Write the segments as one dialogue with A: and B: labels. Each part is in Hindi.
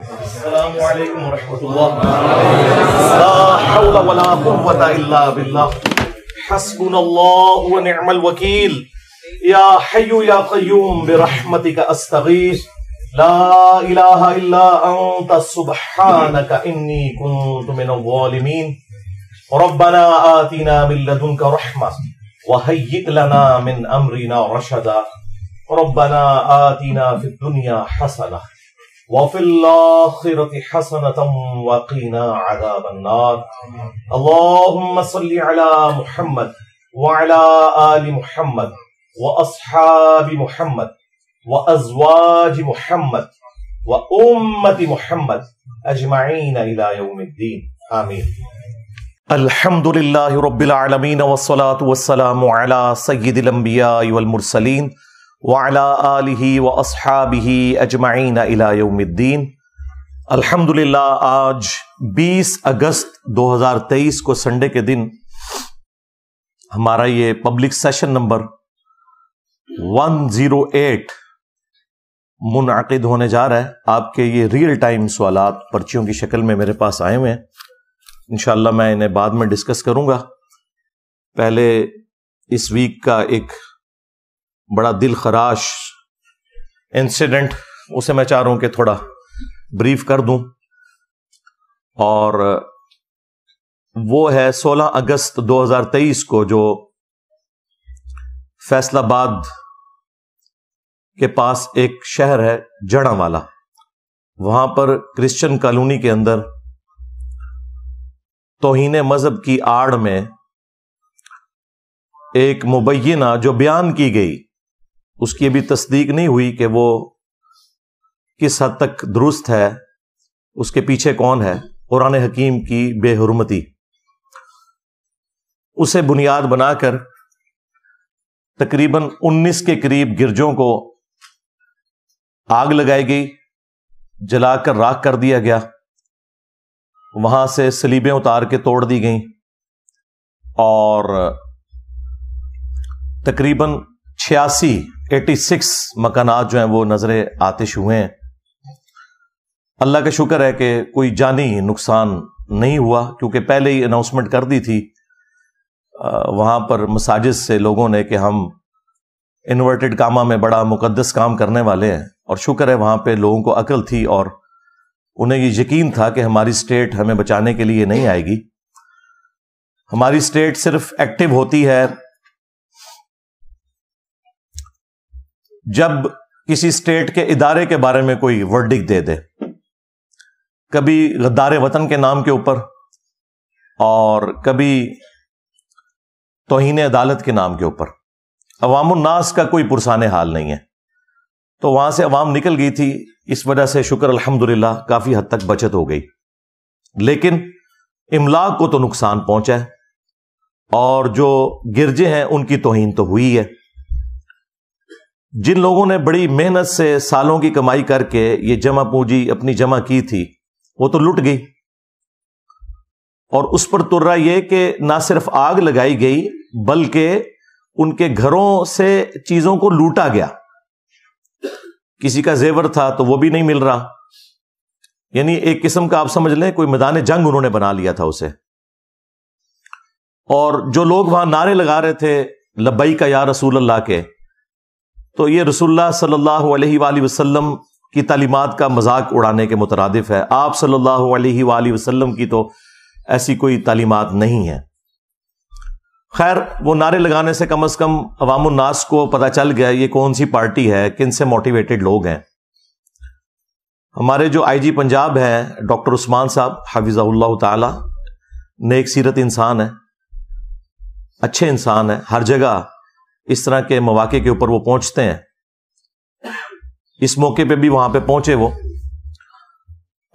A: السلام عليكم ورحمة الله لا حول ولا قوة إلا بالله حسبنا الله ونعم الوكيل يا حي يا قيوم برحمتك أستغيث لا إله إلا أنت سبحانك إني كنت من الظالمين ربنا آتنا من لدنك رحمة وهيئ لنا من أمرنا رشدا ربنا آتنا في الدنيا حسنة وفي الآخرة حسنة وقنا عذاب النار اللهم صل على محمد وعلى آل محمد وأصحاب محمد وأزواج محمد وأمة محمد أجمعين إلى يوم الدين آمين الحمد لله رب العالمين والصلاة والسلام على سيد الأنبياء والمرسلين वाला आलि व असहाबी अजमाइन अलाउमद्दीन अल्हम्दुलिल्लाह आज 20 अगस्त 2023 को संडे के दिन हमारा ये पब्लिक सेशन नंबर 108 मुनद होने जा रहा है आपके ये रियल टाइम सवाल पर्चियों की शक्ल में मेरे पास आए हुए हैं इनशाला मैं इन्हें बाद में डिस्कस करूंगा पहले इस वीक का एक बड़ा दिल खराश इंसिडेंट उसे मैं चाह रहा हूं कि थोड़ा ब्रीफ कर दूं और वो है 16 अगस्त 2023 को जो फैसलाबाद के पास एक शहर है जड़ा वाला वहां पर क्रिश्चियन कॉलोनी के अंदर तोहन मजहब की आड़ में एक मुबैना जो बयान की गई उसकी अभी तस्दीक नहीं हुई कि वो किस हद तक दुरुस्त है उसके पीछे कौन है कुरान हकीम की बेहरमती उसे बुनियाद बनाकर तकरीबन 19 के करीब गिरजों को आग लगाई गई जलाकर राख कर दिया गया वहां से सलीबें उतार के तोड़ दी गईं और तकरीबन छियासी एटी सिक्स मकानात जो हैं वो नजर आतिश हुए हैं अल्लाह का शुक्र है कि कोई जानी नुकसान नहीं हुआ क्योंकि पहले ही अनाउंसमेंट कर दी थी वहां पर मसाजिद से लोगों ने कि हम इन्वर्टेड कामा में बड़ा मुकदस काम करने वाले हैं और शुक्र है वहां पे लोगों को अकल थी और उन्हें ये यकीन था कि हमारी स्टेट हमें बचाने के लिए नहीं आएगी हमारी स्टेट सिर्फ एक्टिव होती है जब किसी स्टेट के इदारे के बारे में कोई वर्डिक दे दे कभी गद्दार वतन के नाम के ऊपर और कभी तोहन अदालत के नाम के ऊपर अवामनास का कोई पुरसान हाल नहीं है तो वहां से अवाम निकल गई थी इस वजह से शुक्र अल्हम्दुलिल्लाह काफी हद तक बचत हो गई लेकिन इमला को तो नुकसान पहुंचा है और जो गिरजे हैं उनकी तोहन तो हुई है जिन लोगों ने बड़ी मेहनत से सालों की कमाई करके ये जमा पूंजी अपनी जमा की थी वो तो लुट गई और उस पर तुर्रा यह कि ना सिर्फ आग लगाई गई बल्कि उनके घरों से चीजों को लूटा गया किसी का जेवर था तो वो भी नहीं मिल रहा यानी एक किस्म का आप समझ लें कोई मैदान जंग उन्होंने बना लिया था उसे और जो लोग वहां नारे लगा रहे थे लब्बई का या रसूल अल्लाह के तो ये रसुल्ला सल्लल्लाहु अलैहि की तालीमत का मजाक उड़ाने के मुतरद है आप सल्लल्लाहु अलैहि की तो ऐसी कोई तालीमत नहीं है खैर वो नारे लगाने से कम अज कम अवाम अवामनास को पता चल गया ये कौन सी पार्टी है किन से मोटिवेटेड लोग हैं हमारे जो आई जी पंजाब हैं डॉक्टर उस्मान साहब हाफिज़ाउल्ला ताला सीरत इंसान है अच्छे इंसान है हर जगह इस तरह के मौाक़े के ऊपर वो पहुंचते हैं इस मौके पे भी वहां पे पहुंचे वो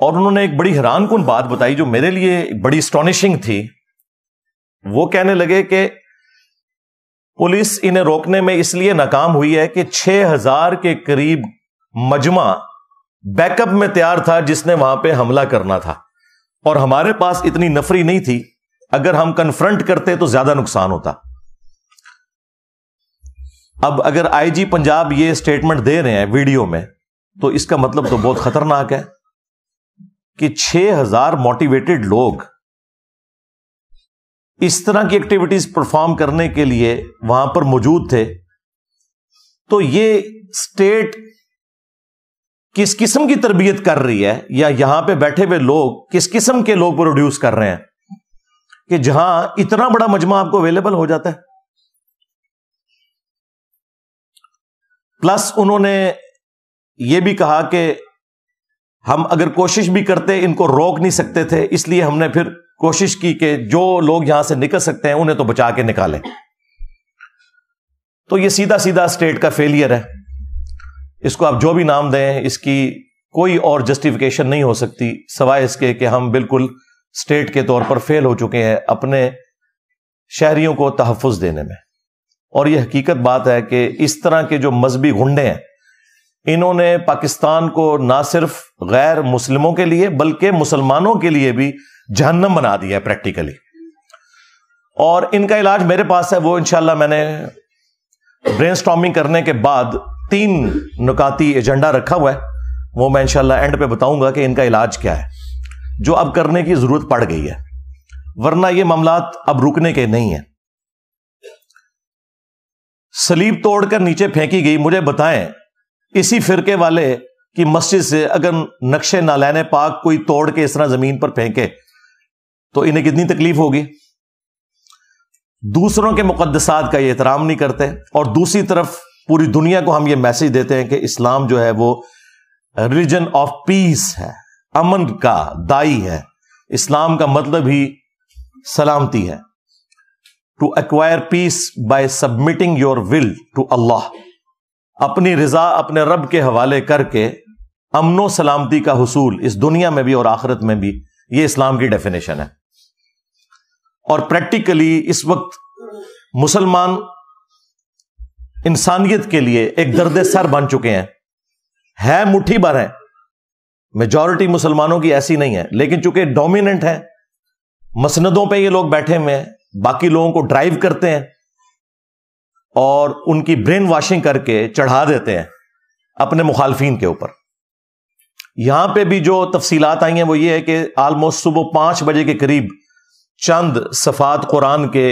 A: और उन्होंने एक बड़ी हैरान कन बात बताई जो मेरे लिए बड़ी स्टॉनिशिंग थी वो कहने लगे कि पुलिस इन्हें रोकने में इसलिए नाकाम हुई है कि 6000 के करीब मजमा बैकअप में तैयार था जिसने वहां पे हमला करना था और हमारे पास इतनी नफरी नहीं थी अगर हम कन्फ्रंट करते तो ज्यादा नुकसान होता अब अगर आईजी पंजाब ये स्टेटमेंट दे रहे हैं वीडियो में तो इसका मतलब तो बहुत खतरनाक है कि 6000 मोटिवेटेड लोग इस तरह की एक्टिविटीज परफॉर्म करने के लिए वहां पर मौजूद थे तो ये स्टेट किस किस्म की तरबियत कर रही है या यहां पे बैठे हुए लोग किस किस्म के लोग प्रोड्यूस कर रहे हैं कि जहां इतना बड़ा मजमा आपको अवेलेबल हो जाता है प्लस उन्होंने ये भी कहा कि हम अगर कोशिश भी करते इनको रोक नहीं सकते थे इसलिए हमने फिर कोशिश की कि जो लोग यहां से निकल सकते हैं उन्हें तो बचा के निकालें तो ये सीधा सीधा स्टेट का फेलियर है इसको आप जो भी नाम दें इसकी कोई और जस्टिफिकेशन नहीं हो सकती सवाए इसके कि हम बिल्कुल स्टेट के तौर पर फेल हो चुके हैं अपने शहरियों को तहफ़ देने में और यह हकीकत बात है कि इस तरह के जो मजहबी गुंडे हैं इन्होंने पाकिस्तान को ना सिर्फ गैर मुस्लिमों के लिए बल्कि मुसलमानों के लिए भी जहन्नम बना दिया है प्रैक्टिकली और इनका इलाज मेरे पास है वो इनशाला मैंने ब्रेन स्टॉमिंग करने के बाद तीन नुकाती एजेंडा रखा हुआ है वो मैं इनशाला एंड पे बताऊंगा कि इनका इलाज क्या है जो अब करने की जरूरत पड़ गई है वरना ये मामला अब रुकने के नहीं है सलीब तोड़कर नीचे फेंकी गई मुझे बताएं इसी फिरके वाले की मस्जिद से अगर नक्शे ना लेने पाक कोई तोड़ के इस तरह जमीन पर फेंके तो इन्हें कितनी तकलीफ होगी दूसरों के मुकदसात का ये एहतराम नहीं करते और दूसरी तरफ पूरी दुनिया को हम ये मैसेज देते हैं कि इस्लाम जो है वो रिलीजन ऑफ पीस है अमन का दाई है इस्लाम का मतलब ही सलामती है to acquire peace by submitting your will to Allah अपनी रजा अपने रब के हवाले करके अमनो सलामती का हसूल इस दुनिया में भी और आखिरत में भी ये इस्लाम की डेफिनेशन है और प्रैक्टिकली इस वक्त मुसलमान इंसानियत के लिए एक दर्द सर बन चुके हैं है मुठ्ठी भर है मेजॉरिटी मुसलमानों की ऐसी नहीं है लेकिन चूंकि डोमिनेंट है मसनदों पे ये लोग बैठे हुए हैं बाकी लोगों को ड्राइव करते हैं और उनकी ब्रेन वॉशिंग करके चढ़ा देते हैं अपने मुखालफिन के ऊपर यहां पे भी जो तफसीलात आई हैं वो ये है कि आलमोस्ट सुबह पांच बजे के करीब चंद सफात कुरान के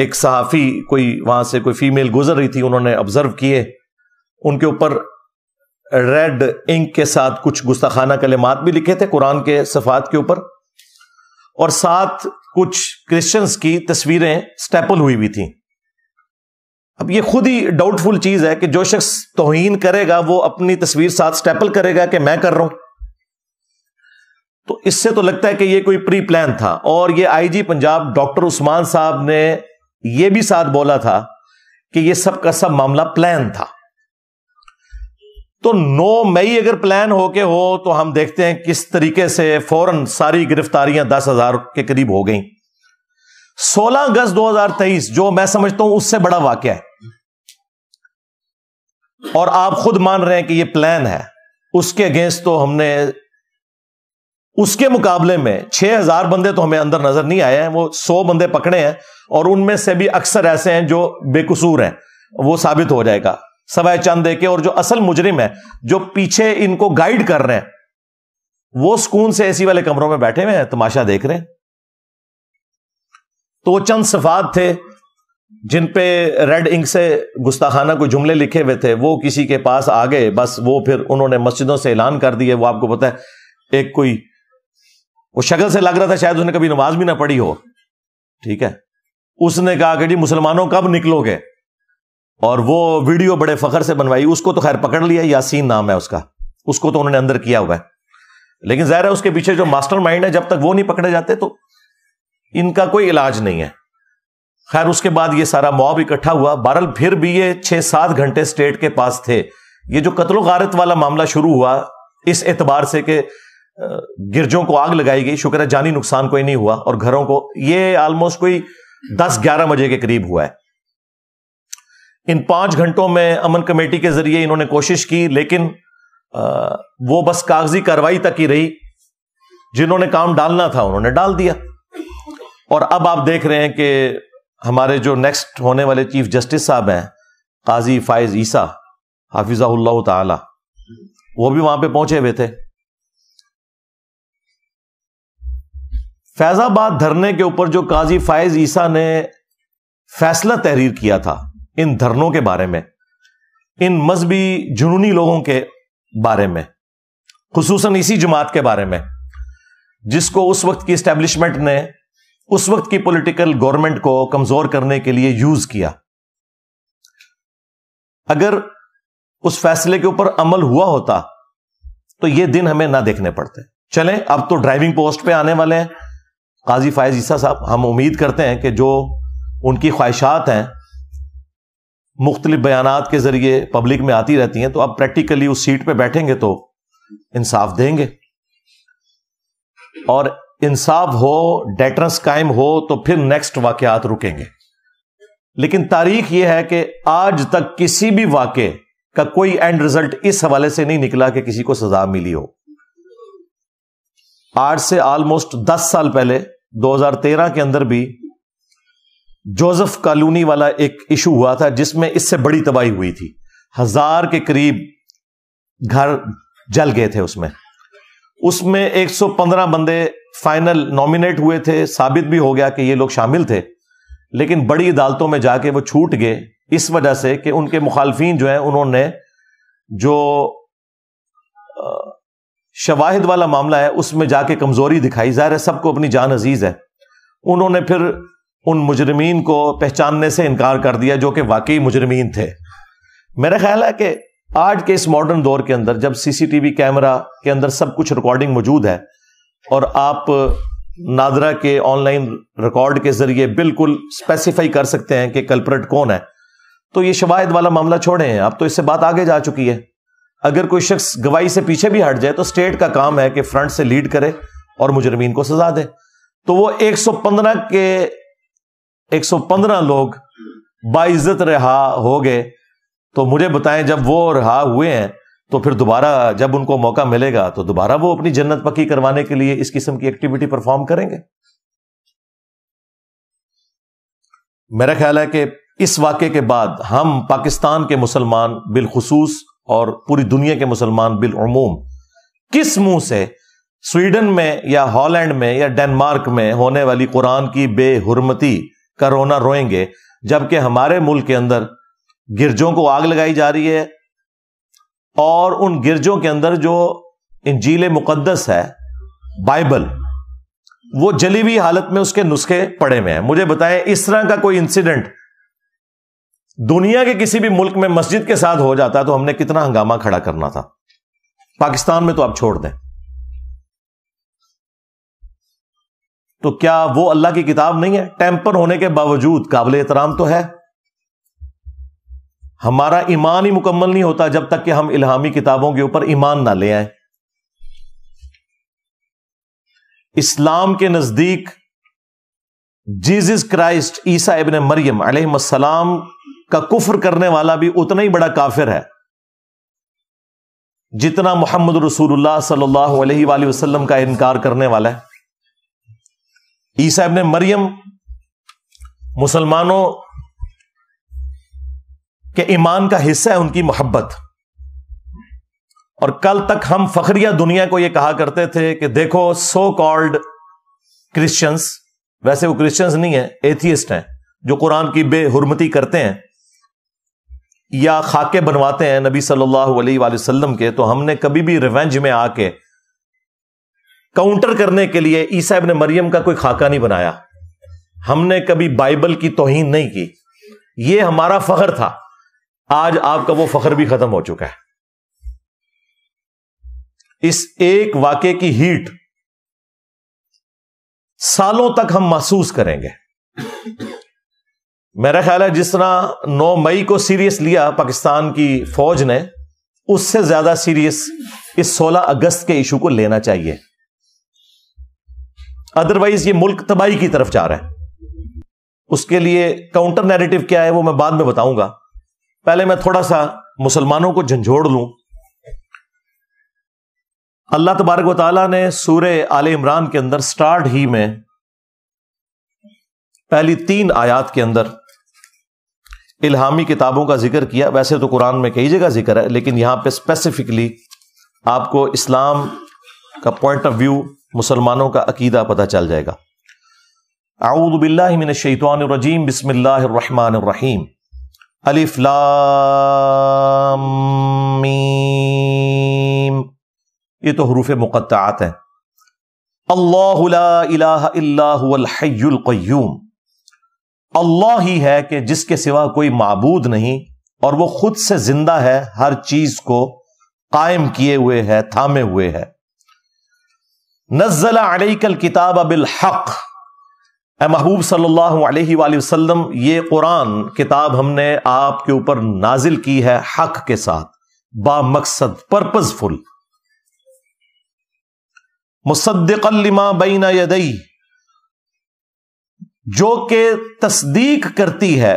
A: एक सहाफ़ी कोई वहां से कोई फीमेल गुजर रही थी उन्होंने ऑब्जर्व किए उनके ऊपर रेड इंक के साथ कुछ गुस्ताखाना कलेमात भी लिखे थे कुरान के सफात के ऊपर और साथ कुछ क्रिश्चियंस की तस्वीरें स्टेपल हुई हुई थी अब ये खुद ही डाउटफुल चीज है कि जो शख्स तोहन करेगा वो अपनी तस्वीर साथ स्टेपल करेगा कि मैं कर रहा हूं तो इससे तो लगता है कि ये कोई प्री प्लान था और ये आईजी पंजाब डॉक्टर उस्मान साहब ने ये भी साथ बोला था कि ये सब का सब मामला प्लान था तो 9 मई अगर प्लान होके हो तो हम देखते हैं किस तरीके से फौरन सारी गिरफ्तारियां दस हजार के करीब हो गई सोलह अगस्त दो हजार तेईस जो मैं समझता हूं उससे बड़ा वाक्य है और आप खुद मान रहे हैं कि यह प्लान है उसके अगेंस्ट तो हमने उसके मुकाबले में छह हजार बंदे तो हमें अंदर नजर नहीं आए हैं वो सौ बंदे पकड़े हैं और उनमें से भी अक्सर ऐसे हैं जो बेकसूर हैं वो साबित हो जाएगा सवाए चंद के और जो असल मुजरिम है जो पीछे इनको गाइड कर रहे हैं वो सुकून से ऐसी वाले कमरों में बैठे हुए हैं तमाशा देख रहे हैं तो वो चंद सफात थे जिन पे रेड इंक से गुस्ताखाना को जुमले लिखे हुए थे वो किसी के पास आ गए बस वो फिर उन्होंने मस्जिदों से ऐलान कर दिए वो आपको पता है एक कोई वो शक्ल से लग रहा था शायद उसने कभी नमाज भी ना पढ़ी हो ठीक है उसने कहा कि जी मुसलमानों कब निकलोगे और वो वीडियो बड़े फखर से बनवाई उसको तो खैर पकड़ लिया यासीन नाम है उसका उसको तो उन्होंने अंदर किया हुआ है लेकिन जाहिर है उसके पीछे जो मास्टर माइंड है जब तक वो नहीं पकड़े जाते तो इनका कोई इलाज नहीं है खैर उसके बाद ये सारा मॉब इकट्ठा हुआ बहरल फिर भी ये छह सात घंटे स्टेट के पास थे ये जो कत्लो गारत वाला मामला शुरू हुआ इस एतबार से कि गिरजों को आग लगाई गई शुक्र है जानी नुकसान कोई नहीं हुआ और घरों को ये ऑलमोस्ट कोई दस ग्यारह बजे के करीब हुआ है इन पांच घंटों में अमन कमेटी के जरिए इन्होंने कोशिश की लेकिन आ, वो बस कागजी कार्रवाई तक ही रही जिन्होंने काम डालना था उन्होंने डाल दिया और अब आप देख रहे हैं कि हमारे जो नेक्स्ट होने वाले चीफ जस्टिस साहब हैं काजी फायज ईसा हाफिजाउल्ला ताला वो भी वहां पे पहुंचे हुए थे फैजाबाद धरने के ऊपर जो काजी फायज ईसा ने फैसला तहरीर किया था इन धरनों के बारे में इन मजहबी जुनूनी लोगों के बारे में खसूस इसी जमात के बारे में जिसको उस वक्त की इस्टेब्लिशमेंट ने उस वक्त की पोलिटिकल गवर्नमेंट को कमजोर करने के लिए यूज किया अगर उस फैसले के ऊपर अमल हुआ होता तो यह दिन हमें ना देखने पड़ते चले अब तो ड्राइविंग पोस्ट पर आने वाले हैं काजी फायज ईसा साहब हम उम्मीद करते हैं कि जो उनकी ख्वाहिशात हैं मुख्तलिफ बयान के जरिए पब्लिक में आती रहती हैं तो आप प्रैक्टिकली उस सीट पर बैठेंगे तो इंसाफ देंगे और इंसाफ हो डेटरस कायम हो तो फिर नेक्स्ट वाकयात रुकेंगे लेकिन तारीख यह है कि आज तक किसी भी वाक्य का कोई एंड रिजल्ट इस हवाले से नहीं निकला कि किसी को सजा मिली हो आज से ऑलमोस्ट दस साल पहले दो हजार तेरह के अंदर भी जोसेफ कॉलोनी वाला एक इशू हुआ था जिसमें इससे बड़ी तबाही हुई थी हजार के करीब घर जल गए थे उसमें उसमें 115 बंदे फाइनल नॉमिनेट हुए थे साबित भी हो गया कि ये लोग शामिल थे लेकिन बड़ी अदालतों में जाके वो छूट गए इस वजह से कि उनके मुखालफिन जो है उन्होंने जो शवाहिद वाला मामला है उसमें जाके कमजोरी दिखाई जाहिर है सबको अपनी जान अजीज है उन्होंने फिर उन मुजरमीन को पहचानने से इनकार कर दिया जो कि वाकई मुजरमीन थे मेरा ख्याल है कि आज के इस मॉडर्न दौर के अंदर जब सीसीटीवी कैमरा के अंदर सब कुछ रिकॉर्डिंग मौजूद है और आप नादरा के ऑनलाइन रिकॉर्ड के जरिए बिल्कुल स्पेसिफाई कर सकते हैं कि कल्परेट कौन है तो ये शवायद वाला मामला छोड़े हैं अब तो इससे बात आगे जा चुकी है अगर कोई शख्स गवाही से पीछे भी हट जाए तो स्टेट का काम है कि फ्रंट से लीड करे और मुजरमीन को सजा दे तो वो 115 के 115 लोग बाइज्जत रहा हो गए तो मुझे बताएं जब वो रहा हुए हैं तो फिर दोबारा जब उनको मौका मिलेगा तो दोबारा वो अपनी जन्नत पक्की करवाने के लिए इस किस्म की एक्टिविटी परफॉर्म करेंगे मेरा ख्याल है कि इस वाक्य के बाद हम पाकिस्तान के मुसलमान बिलखसूस और पूरी दुनिया के मुसलमान बिलूम किस मुंह से स्वीडन में या हॉलैंड में या डेनमार्क में होने वाली कुरान की बेहरमती का रोना रोएंगे जबकि हमारे मुल्क के अंदर गिरजों को आग लगाई जा रही है और उन गिरजों के अंदर जो इंजील मुकदस है बाइबल वो जली हुई हालत में उसके नुस्खे पड़े हुए हैं मुझे बताएं इस तरह का कोई इंसिडेंट दुनिया के किसी भी मुल्क में मस्जिद के साथ हो जाता तो हमने कितना हंगामा खड़ा करना था पाकिस्तान में तो आप छोड़ दें तो क्या वो अल्लाह की किताब नहीं है टेम्पर होने के बावजूद काबिल एहतराम तो है हमारा ईमान ही मुकम्मल नहीं होता जब तक कि हम इल्हामी किताबों के ऊपर ईमान ना ले आए इस्लाम के नजदीक जीसस क्राइस्ट ईसा इबन मरियम अलैहिस्सलाम का कुफर करने वाला भी उतना ही बड़ा काफिर है जितना मोहम्मद रसूलुल्लाह सल्लल्लाहु अलैहि वसल्लम का इनकार करने वाला है ईसा ने मरियम मुसलमानों के ईमान का हिस्सा है उनकी मोहब्बत और कल तक हम फखरिया दुनिया को यह कहा करते थे कि देखो सो कॉल्ड क्रिश्चियंस वैसे वो क्रिश्चियंस नहीं है एथियस्ट हैं जो कुरान की बेहरमती करते हैं या खाके बनवाते हैं नबी सल्लल्लाहु अलैहि वसल्लम के तो हमने कभी भी रिवेंज में आके काउंटर करने के लिए ईसा ने मरियम का कोई खाका नहीं बनाया हमने कभी बाइबल की तोहिन नहीं की यह हमारा फखर था आज आपका वो फखर भी खत्म हो चुका है इस एक वाक्य की हीट सालों तक हम महसूस करेंगे मेरा ख्याल है जिस तरह 9 मई को सीरियस लिया पाकिस्तान की फौज ने उससे ज्यादा सीरियस इस 16 अगस्त के इशू को लेना चाहिए अदरवाइज ये मुल्क तबाही की तरफ जा रहा है उसके लिए काउंटर नैरेटिव क्या है वो मैं बाद में बताऊंगा पहले मैं थोड़ा सा मुसलमानों को झंझोड़ लू अल्लाह तबारक वाली ने सूर्य आल इमरान के अंदर स्टार्ट ही में पहली तीन आयात के अंदर इल्हामी किताबों का जिक्र किया वैसे तो कुरान में कई जगह जिक्र है लेकिन यहां पे स्पेसिफिकली आपको इस्लाम का पॉइंट ऑफ व्यू मुसलमानों का अकीदा पता चल जाएगा आऊदबिल्लिन शैतानरजीम बसमिल्लाम अलीफला ये तो हरूफ मुक़त्तात हैं अल्लाहल्लाहल्लाहल्क़यूम अल्लाह ही है कि जिसके सिवा कोई मबूद नहीं और वो खुद से जिंदा है हर चीज को कायम किए हुए है थामे हुए है नज्जला अलैकल किताब अबिल हक महबूब सल्लल्लाहु अलैहि वसल्लम ये कुरान किताब हमने आपके ऊपर नाजिल की है हक के साथ बामकसद पर्पजफुल मुसद्दिकलिमा बैना यदई जो के तस्दीक करती है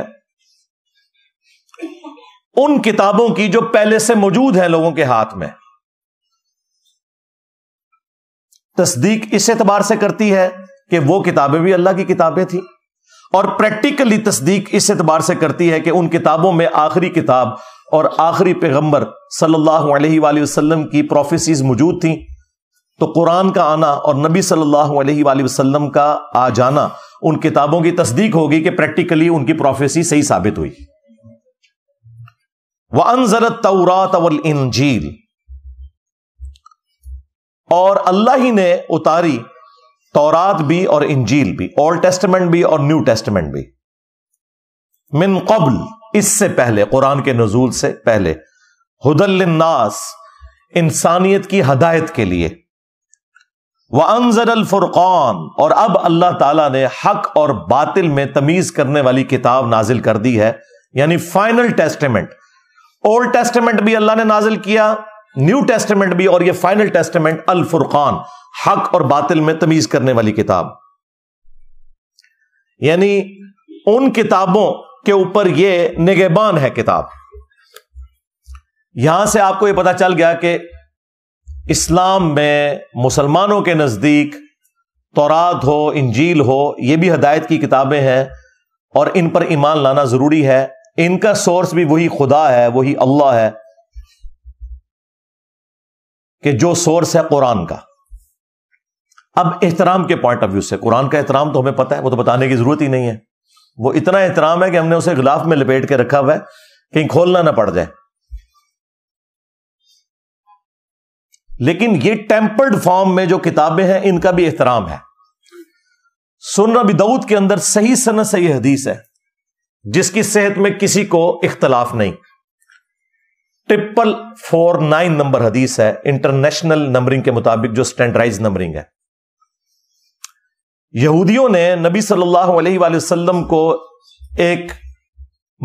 A: उन किताबों की जो पहले से मौजूद है लोगों के हाथ में तस्दीक इस एतबार से करती है कि वो किताबें भी अल्लाह की किताबें थी और प्रैक्टिकली तस्दीक इस एतबार से करती है कि उन किताबों में आखिरी किताब और आखिरी पैगंबर सल्लल्लाहु अलैहि वसल्लम की प्रोफेसीज मौजूद थी तो कुरान का आना और नबी सल्लल्लाहु अलैहि वसल्लम का आ जाना उन किताबों की तस्दीक होगी कि प्रैक्टिकली उनकी प्रोफेसी सही साबित हुई वह अनजरत तौरात इंजील और अल्लाह ही ने उतारी तौरात भी और इंजील भी ओल्ड टेस्टमेंट भी और न्यू टेस्टमेंट भी मिन कबल इससे पहले कुरान के नजूल से पहले हुदल्लिन्नास इंसानियत की हदायत के लिए वह अनजर अल फुरकान और अब अल्लाह ताला ने हक और बातिल में तमीज करने वाली किताब नाजिल कर दी है यानी फाइनल टेस्टमेंट ओल्ड टेस्टमेंट भी अल्लाह ने नाजिल किया न्यू टेस्टमेंट भी और ये फाइनल टेस्टमेंट अल फुरकान हक और बातिल में तमीज करने वाली किताब यानी उन किताबों के ऊपर ये निगेबान है किताब यहां से आपको यह पता चल गया कि इस्लाम में मुसलमानों के नजदीक तोरात हो इंजील हो ये भी हदायत की किताबें हैं और इन पर ईमान लाना जरूरी है इनका सोर्स भी वही खुदा है वही अल्लाह है कि जो सोर्स है कुरान का अब एहतराम के पॉइंट ऑफ व्यू से कुरान का एहतराम तो हमें पता है वो तो बताने की जरूरत ही नहीं है वो इतना एहतराम है कि हमने उसे गिलाफ में लपेट के रखा हुआ है कहीं खोलना ना पड़ जाए लेकिन ये टेम्पर्ड फॉर्म में जो किताबें हैं इनका भी एहतराम है सुन रबी दाऊद के अंदर सही सन सही हदीस है जिसकी सेहत में किसी को इख्तलाफ नहीं ट्रिपल फोर नाइन नंबर हदीस है इंटरनेशनल नंबरिंग के मुताबिक जो स्टैंडराइज नंबरिंग है यहूदियों ने नबी सल्लल्लाहु अलैहि वसल्लम को एक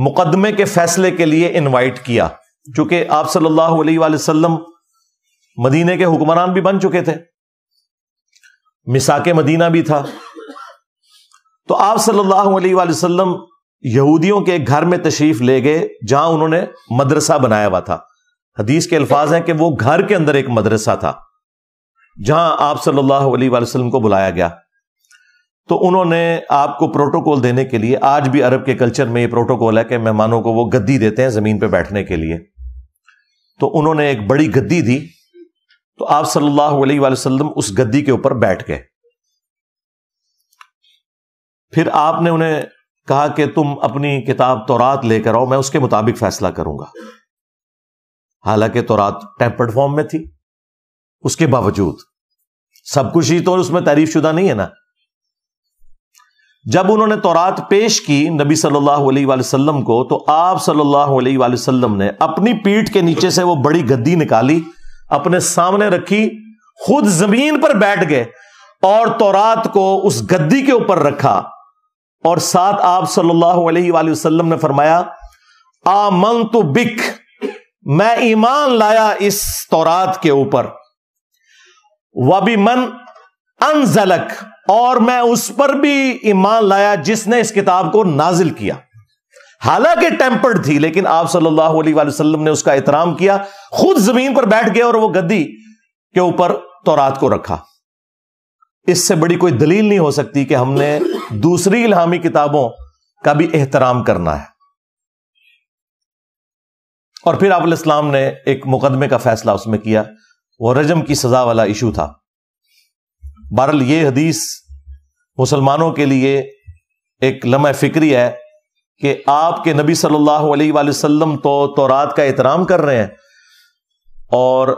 A: मुकदमे के फैसले के लिए इनवाइट किया क्योंकि आप सल्लल्लाहु अलैहि वसल्लम मदीने के हुक्मरान भी बन चुके थे मिसाके मदीना भी था तो आप सल्लल्लाहु अलैहि वसल्लम यहूदियों के घर में तशरीफ ले गए जहां उन्होंने मदरसा बनाया हुआ था हदीस के अल्फाज हैं कि वो घर के अंदर एक मदरसा था जहां आप सल्लल्लाहु अलैहि वसल्लम को बुलाया गया तो उन्होंने आपको प्रोटोकॉल देने के लिए आज भी अरब के कल्चर में ये प्रोटोकॉल है कि मेहमानों को वो गद्दी देते हैं जमीन पर बैठने के लिए तो उन्होंने एक बड़ी गद्दी दी तो आप सल्लल्लाहु अलैहि वसल्लम उस गद्दी के ऊपर बैठ गए फिर आपने उन्हें कहा कि तुम अपनी किताब तो रात लेकर आओ मैं उसके मुताबिक फैसला करूंगा हालांकि तो रात टेम्पर्ड फॉर्म में थी उसके बावजूद सब कुछ ही तो उसमें तारीफ शुदा नहीं है ना जब उन्होंने तोरात पेश की नबी सल्लल्लाहु अलैहि वसल्लम को तो आप सल्लल्लाहु अलैहि वसल्लम ने अपनी पीठ के नीचे से वो बड़ी गद्दी निकाली अपने सामने रखी खुद जमीन पर बैठ गए और तोरात को उस गद्दी के ऊपर रखा और साथ आप सल्लल्लाहु अलैहि वसल्लम ने फरमाया आ आमन तो बिक मैं ईमान लाया इस तौरात के ऊपर वबी मन अनजलक और मैं उस पर भी ईमान लाया जिसने इस किताब को नाजिल किया हालांकि टेम्पर्ड थी लेकिन आप सल्लल्लाहु अलैहि वसल्लम ने उसका एहतराम किया खुद जमीन पर बैठ गए और वह गद्दी के ऊपर तौरात को रखा इससे बड़ी कोई दलील नहीं हो सकती कि हमने दूसरी इलामी किताबों का भी एहतराम करना है और फिर आप इस्लाम ने एक मुकदमे का फैसला उसमें किया वो रजम की सजा वाला इशू था बहरल ये हदीस मुसलमानों के लिए एक लम्हा फिक्री है कि आपके नबी सल्लल्लाहु अलैहि वसल्लम तो तौरात का एहतराम कर रहे हैं और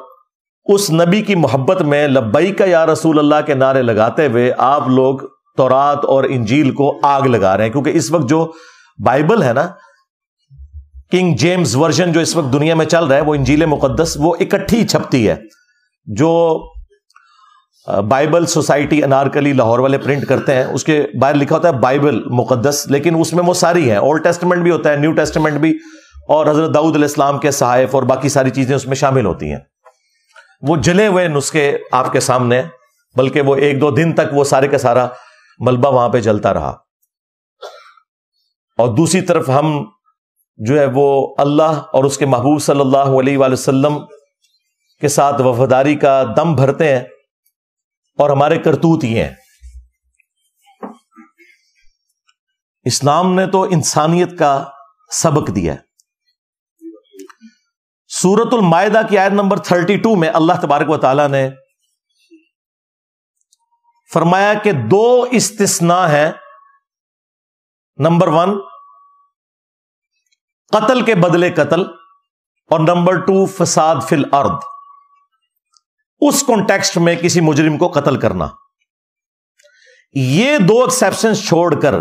A: उस नबी की मोहब्बत में लब्बई का या रसूल अल्लाह के नारे लगाते हुए आप लोग तौरात और इंजील को आग लगा रहे हैं क्योंकि इस वक्त जो बाइबल है ना किंग जेम्स वर्जन जो इस वक्त दुनिया में चल रहा है वो इंजील मुकदस वो इकट्ठी छपती है जो बाइबल सोसाइटी अनारकली लाहौर वाले प्रिंट करते हैं उसके बाहर लिखा होता है बाइबल मुकदस लेकिन उसमें वो सारी है ओल्ड टेस्टमेंट भी होता है न्यू टेस्टमेंट भी और हजरत दाऊद इस्लाम के सहायफ और बाकी सारी चीजें उसमें शामिल होती हैं वो जले हुए नुस्खे आपके सामने बल्कि वो एक दो दिन तक वो सारे का सारा मलबा वहां पे जलता रहा और दूसरी तरफ हम जो है वो अल्लाह और उसके महबूब सल्लल्लाहु अलैहि वसल्लम के साथ वफादारी का दम भरते हैं और हमारे करतूत ये हैं इस्लाम ने तो इंसानियत का सबक दिया है सूरतुल मायदा की आयत नंबर थर्टी टू में अल्लाह तबारक व ने फरमाया कि दो इस्तना है नंबर वन कतल के बदले कतल और नंबर टू फसाद फिल अर्द उस कॉन्टेक्स्ट में किसी मुजरिम को कतल करना यह दो एक्सेप्शन छोड़कर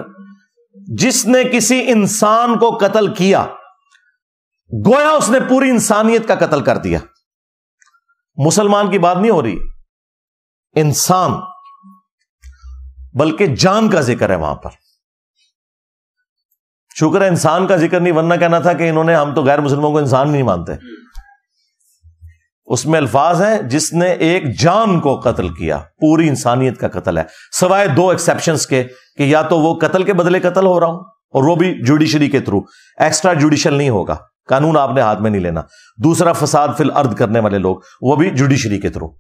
A: जिसने किसी इंसान को कतल किया गोया उसने पूरी इंसानियत का कत्ल कर दिया मुसलमान की बात नहीं हो रही इंसान बल्कि जान का जिक्र है वहां पर शुक्र है इंसान का जिक्र नहीं वरना कहना था कि इन्होंने हम तो गैर मुसलमानों को इंसान नहीं मानते उसमें अल्फाज हैं जिसने एक जान को कत्ल किया पूरी इंसानियत का कत्ल है सवाए दो एक्सेप्शन के कि या तो वो कत्ल के बदले कत्ल हो रहा हूं और वो भी जुडिशरी के थ्रू एक्स्ट्रा जुडिशल नहीं होगा कानून आपने हाथ में नहीं लेना दूसरा फसाद फिल अर्द करने वाले लोग वो भी जुडिशरी के थ्रू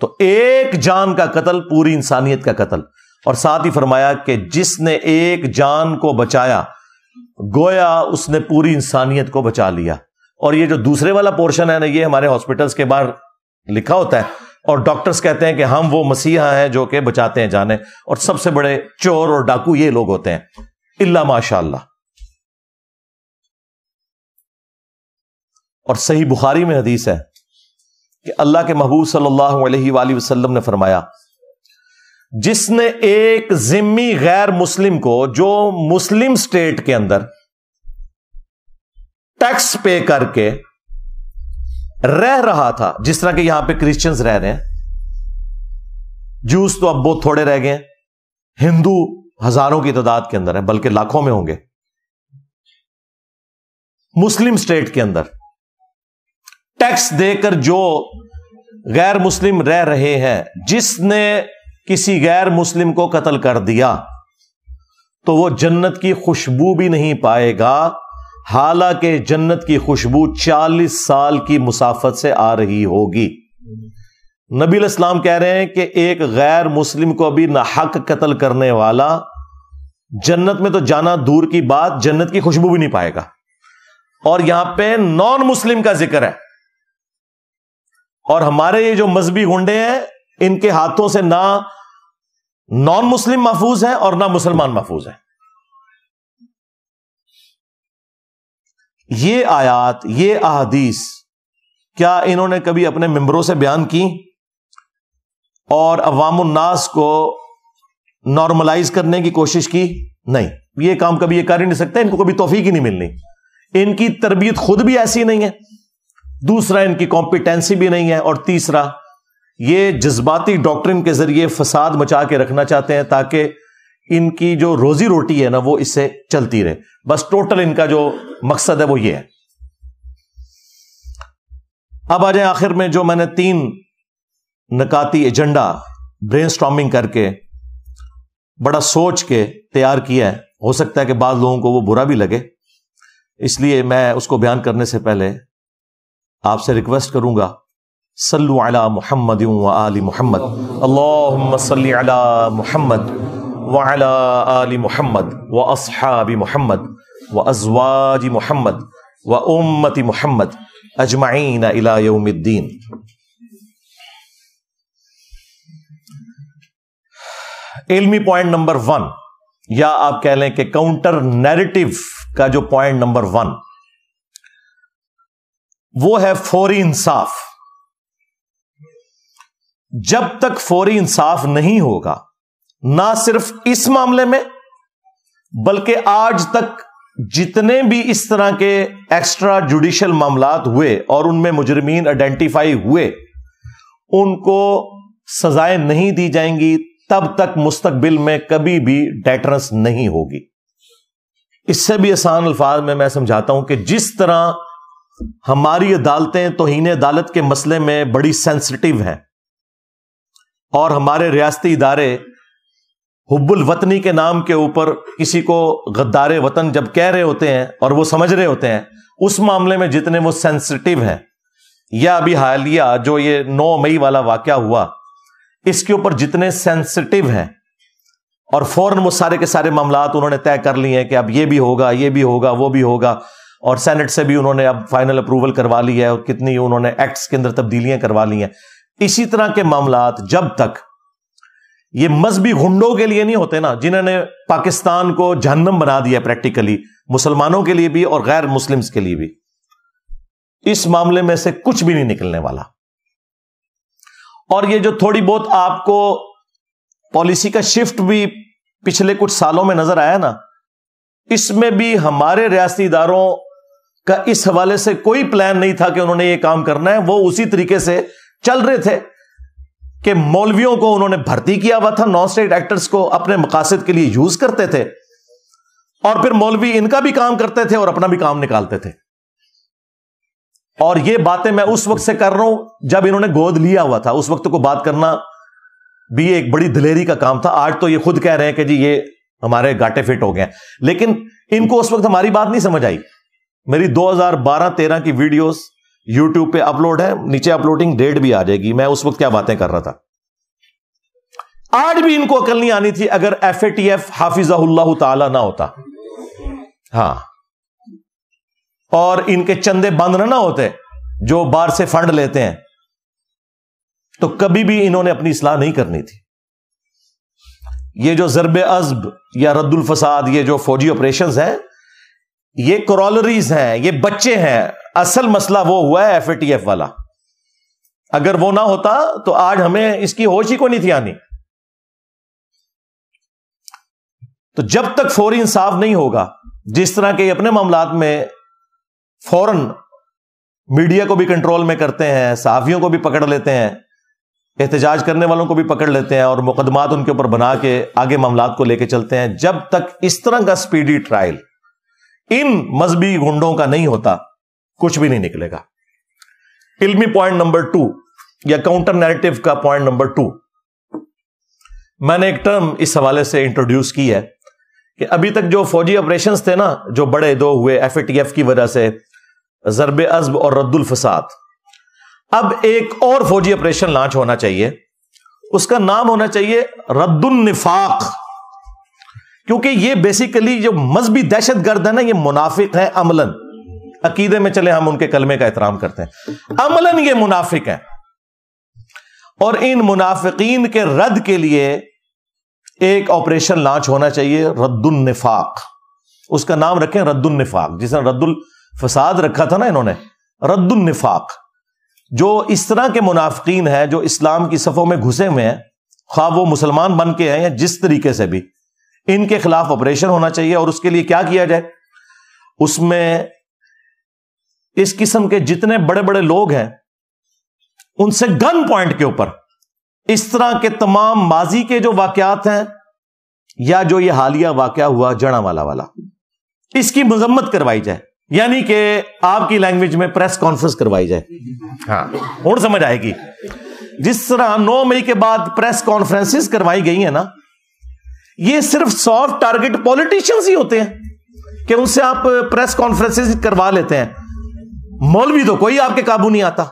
A: तो एक जान का कत्ल पूरी इंसानियत का कत्ल और साथ ही फरमाया कि जिसने एक जान को बचाया गोया उसने पूरी इंसानियत को बचा लिया और ये जो दूसरे वाला पोर्शन है ना ये हमारे हॉस्पिटल्स के बाहर लिखा होता है और डॉक्टर्स कहते हैं कि हम वो मसीहा हैं जो कि बचाते हैं जाने और सबसे बड़े चोर और डाकू ये लोग होते हैं इल्ला माशाल्लाह और सही बुखारी में हदीस है कि अल्लाह के महबूब सल्लल्लाहु अलैहि वसल्लम ने फरमाया जिसने एक जिम्मी गैर मुस्लिम को जो मुस्लिम स्टेट के अंदर टैक्स पे करके रह रहा था जिस तरह के यहां पे क्रिश्चियंस रह रहे हैं जूस तो अब बहुत थोड़े रह गए हिंदू हजारों की तादाद के अंदर है बल्कि लाखों में होंगे मुस्लिम स्टेट के अंदर टैक्स देकर जो गैर मुस्लिम रह रहे हैं जिसने किसी गैर मुस्लिम को कत्ल कर दिया तो वो जन्नत की खुशबू भी नहीं पाएगा हालांकि जन्नत की खुशबू 40 साल की मुसाफत से आ रही होगी नबी इस्लाम कह रहे हैं कि एक गैर मुस्लिम को अभी भी हक कत्ल करने वाला जन्नत में तो जाना दूर की बात जन्नत की खुशबू भी नहीं पाएगा और यहां पे नॉन मुस्लिम का जिक्र है और हमारे ये जो मजहबी गुंडे हैं इनके हाथों से ना नॉन मुस्लिम महफूज है और ना मुसलमान महफूज है ये आयात ये अहादीस क्या इन्होंने कभी अपने मेम्बरों से बयान की और अवामनास को नॉर्मलाइज करने की कोशिश की नहीं ये काम कभी ये कर ही नहीं सकते इनको कभी तोफीक ही नहीं मिलनी इनकी तरबियत खुद भी ऐसी नहीं है दूसरा इनकी कॉम्पिटेंसी भी नहीं है और तीसरा ये जज्बाती डॉक्ट्रिन के जरिए फसाद मचा के रखना चाहते हैं ताकि इनकी जो रोजी रोटी है ना वो इससे चलती रहे बस टोटल इनका जो मकसद है वो ये है अब आ जाए आखिर में जो मैंने तीन नकाती एजेंडा ब्रेन करके बड़ा सोच के तैयार किया है हो सकता है कि बाद लोगों को वो बुरा भी लगे इसलिए मैं उसको बयान करने से पहले आपसे रिक्वेस्ट करूंगा सल्लु अला मुहम्मद व आली मुहम्मद अल्लाहुम्म सल्लि अला मुहम्मद व अला आली मुहम्मद व असहाबी मुहम्मद व अजवाज मुहम्मद व उम्मती मुहम्मद अजमाइन इला यौमिद्दीन इल्मी पॉइंट नंबर वन या आप कह लें कि काउंटर नैरेटिव का जो पॉइंट नंबर वन वो है फौरी इंसाफ जब तक फौरी इंसाफ नहीं होगा ना सिर्फ इस मामले में बल्कि आज तक जितने भी इस तरह के एक्स्ट्रा जुडिशल मामला हुए और उनमें मुजरमीन आइडेंटिफाई हुए उनको सजाएं नहीं दी जाएंगी तब तक मुस्तकबिल में कभी भी डेटरेंस नहीं होगी इससे भी आसान अल्फाज में मैं समझाता हूं कि जिस तरह हमारी अदालतें तोहन अदालत के मसले में बड़ी सेंसिटिव हैं और हमारे रियाती इदारे हुब्बुल वतनी के नाम के ऊपर किसी को गद्दार वतन जब कह रहे होते हैं और वो समझ रहे होते हैं उस मामले में जितने वो सेंसिटिव हैं या अभी हालिया जो ये 9 मई वाला वाक्य हुआ इसके ऊपर जितने सेंसिटिव हैं और फौरन वो सारे के सारे मामला उन्होंने तय कर लिए हैं कि अब ये भी होगा ये भी होगा वो भी होगा और सेनेट से भी उन्होंने अब फाइनल अप्रूवल करवा ली है और कितनी उन्होंने एक्ट्स के अंदर तब्दीलियां करवा ली हैं इसी तरह के मामला जब तक ये मजहबी गुंडों के लिए नहीं होते ना जिन्होंने पाकिस्तान को जहन्नम बना दिया प्रैक्टिकली मुसलमानों के लिए भी और गैर मुस्लिम्स के लिए भी इस मामले में से कुछ भी नहीं निकलने वाला और ये जो थोड़ी बहुत आपको पॉलिसी का शिफ्ट भी पिछले कुछ सालों में नजर आया ना इसमें भी हमारे रियासी इदारों का इस हवाले से कोई प्लान नहीं था कि उन्होंने ये काम करना है वो उसी तरीके से चल रहे थे कि मौलवियों को उन्होंने भर्ती किया हुआ था नॉन स्टेट एक्टर्स को अपने मकासद के लिए यूज करते थे और फिर मौलवी इनका भी काम करते थे और अपना भी काम निकालते थे और ये बातें मैं उस वक्त से कर रहा हूं जब इन्होंने गोद लिया हुआ था उस वक्त को बात करना भी एक बड़ी दिलेरी का काम था आज तो ये खुद कह रहे हैं कि जी ये हमारे घाटे फिट हो गए लेकिन इनको उस वक्त हमारी बात नहीं समझ आई मेरी 2012-13 की वीडियोस यूट्यूब पे अपलोड है नीचे अपलोडिंग डेट भी आ जाएगी मैं उस वक्त क्या बातें कर रहा था आज भी इनको अकल नहीं आनी थी अगर एफ ए टी एफ हाफिजाउल्लाह ना होता हाँ और इनके चंदे बंद ना होते जो बाहर से फंड लेते हैं तो कभी भी इन्होंने अपनी इसलाह नहीं करनी थी ये जो जरब अजब या रद्दुल फसाद ये जो फौजी ऑपरेशन हैं ये कोरोलरीज हैं ये बच्चे हैं असल मसला वो हुआ है एफ वाला अगर वो ना होता तो आज हमें इसकी होश ही को नहीं थी आनी तो जब तक फौरी इंसाफ नहीं होगा जिस तरह के अपने मामला में फौरन मीडिया को भी कंट्रोल में करते हैं साफियों को भी पकड़ लेते हैं एहतजाज करने वालों को भी पकड़ लेते हैं और मुकदमात उनके ऊपर बना के आगे मामला को लेकर चलते हैं जब तक इस तरह का स्पीडी ट्रायल इन मजहबी गुंडों का नहीं होता कुछ भी नहीं निकलेगा इल्मी पॉइंट नंबर टू या काउंटर नैरेटिव का पॉइंट नंबर टू मैंने एक टर्म इस हवाले से इंट्रोड्यूस की है कि अभी तक जो फौजी ऑपरेशन थे ना जो बड़े दो हुए एफ की वजह से जरब अजब और रद्दुल फसाद अब एक और फौजी ऑपरेशन लॉन्च होना चाहिए उसका नाम होना चाहिए रद्दुल निफाक क्योंकि ये बेसिकली जो मजहबी दहशत गर्द है ना ये मुनाफिक है अमलन अकीदे में चले हम उनके कलमे का एहतराम करते हैं अमलन ये मुनाफिक है और इन मुनाफिकीन के रद्द के लिए एक ऑपरेशन लॉन्च होना चाहिए रद्दुल निफाक उसका नाम रखें रद्दुल निफाक जिसने रद्दुल फसाद रखा था ना इन्होंने रद्दुल निफाक जो इस तरह के मुनाफिकीन है जो इस्लाम की सफ़ों में घुसे हुए हैं खा वो मुसलमान बन के हैं या जिस तरीके से भी इनके खिलाफ ऑपरेशन होना चाहिए और उसके लिए क्या किया जाए उसमें इस किस्म के जितने बड़े बड़े लोग हैं उनसे गन पॉइंट के ऊपर इस तरह के तमाम माजी के जो वाकयात हैं या जो ये हालिया वाकया हुआ जड़ा वाला वाला इसकी मजम्मत करवाई जाए यानी कि आपकी लैंग्वेज में प्रेस कॉन्फ्रेंस करवाई जाए हाँ और समझ आएगी जिस तरह 9 मई के बाद प्रेस कॉन्फ्रेंसिस करवाई गई है ना ये सिर्फ सॉफ्ट टारगेट पॉलिटिशियंस ही होते हैं कि उनसे आप प्रेस कॉन्फ्रेंस करवा लेते हैं मौलवी तो कोई आपके काबू नहीं आता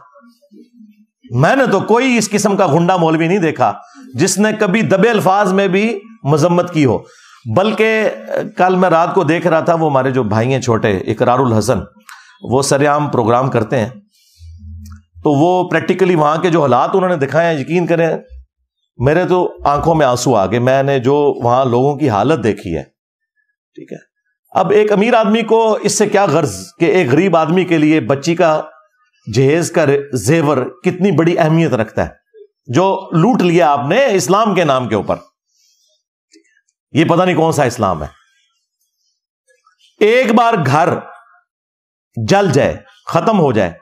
A: मैंने तो कोई इस किस्म का गुंडा मौलवी नहीं देखा जिसने कभी दबे अल्फाज में भी मजम्मत की हो बल्कि कल मैं रात को देख रहा था वो हमारे जो भाई हैं छोटे इकरारुल हसन वो सरेआम प्रोग्राम करते हैं तो वो प्रैक्टिकली वहां के जो हालात उन्होंने दिखाए हैं यकीन करें मेरे तो आंखों में आंसू आ गए मैंने जो वहां लोगों की हालत देखी है ठीक है अब एक अमीर आदमी को इससे क्या गर्ज कि एक गरीब आदमी के लिए बच्ची का जहेज का जेवर कितनी बड़ी अहमियत रखता है जो लूट लिया आपने इस्लाम के नाम के ऊपर ये पता नहीं कौन सा इस्लाम है एक बार घर जल जाए खत्म हो जाए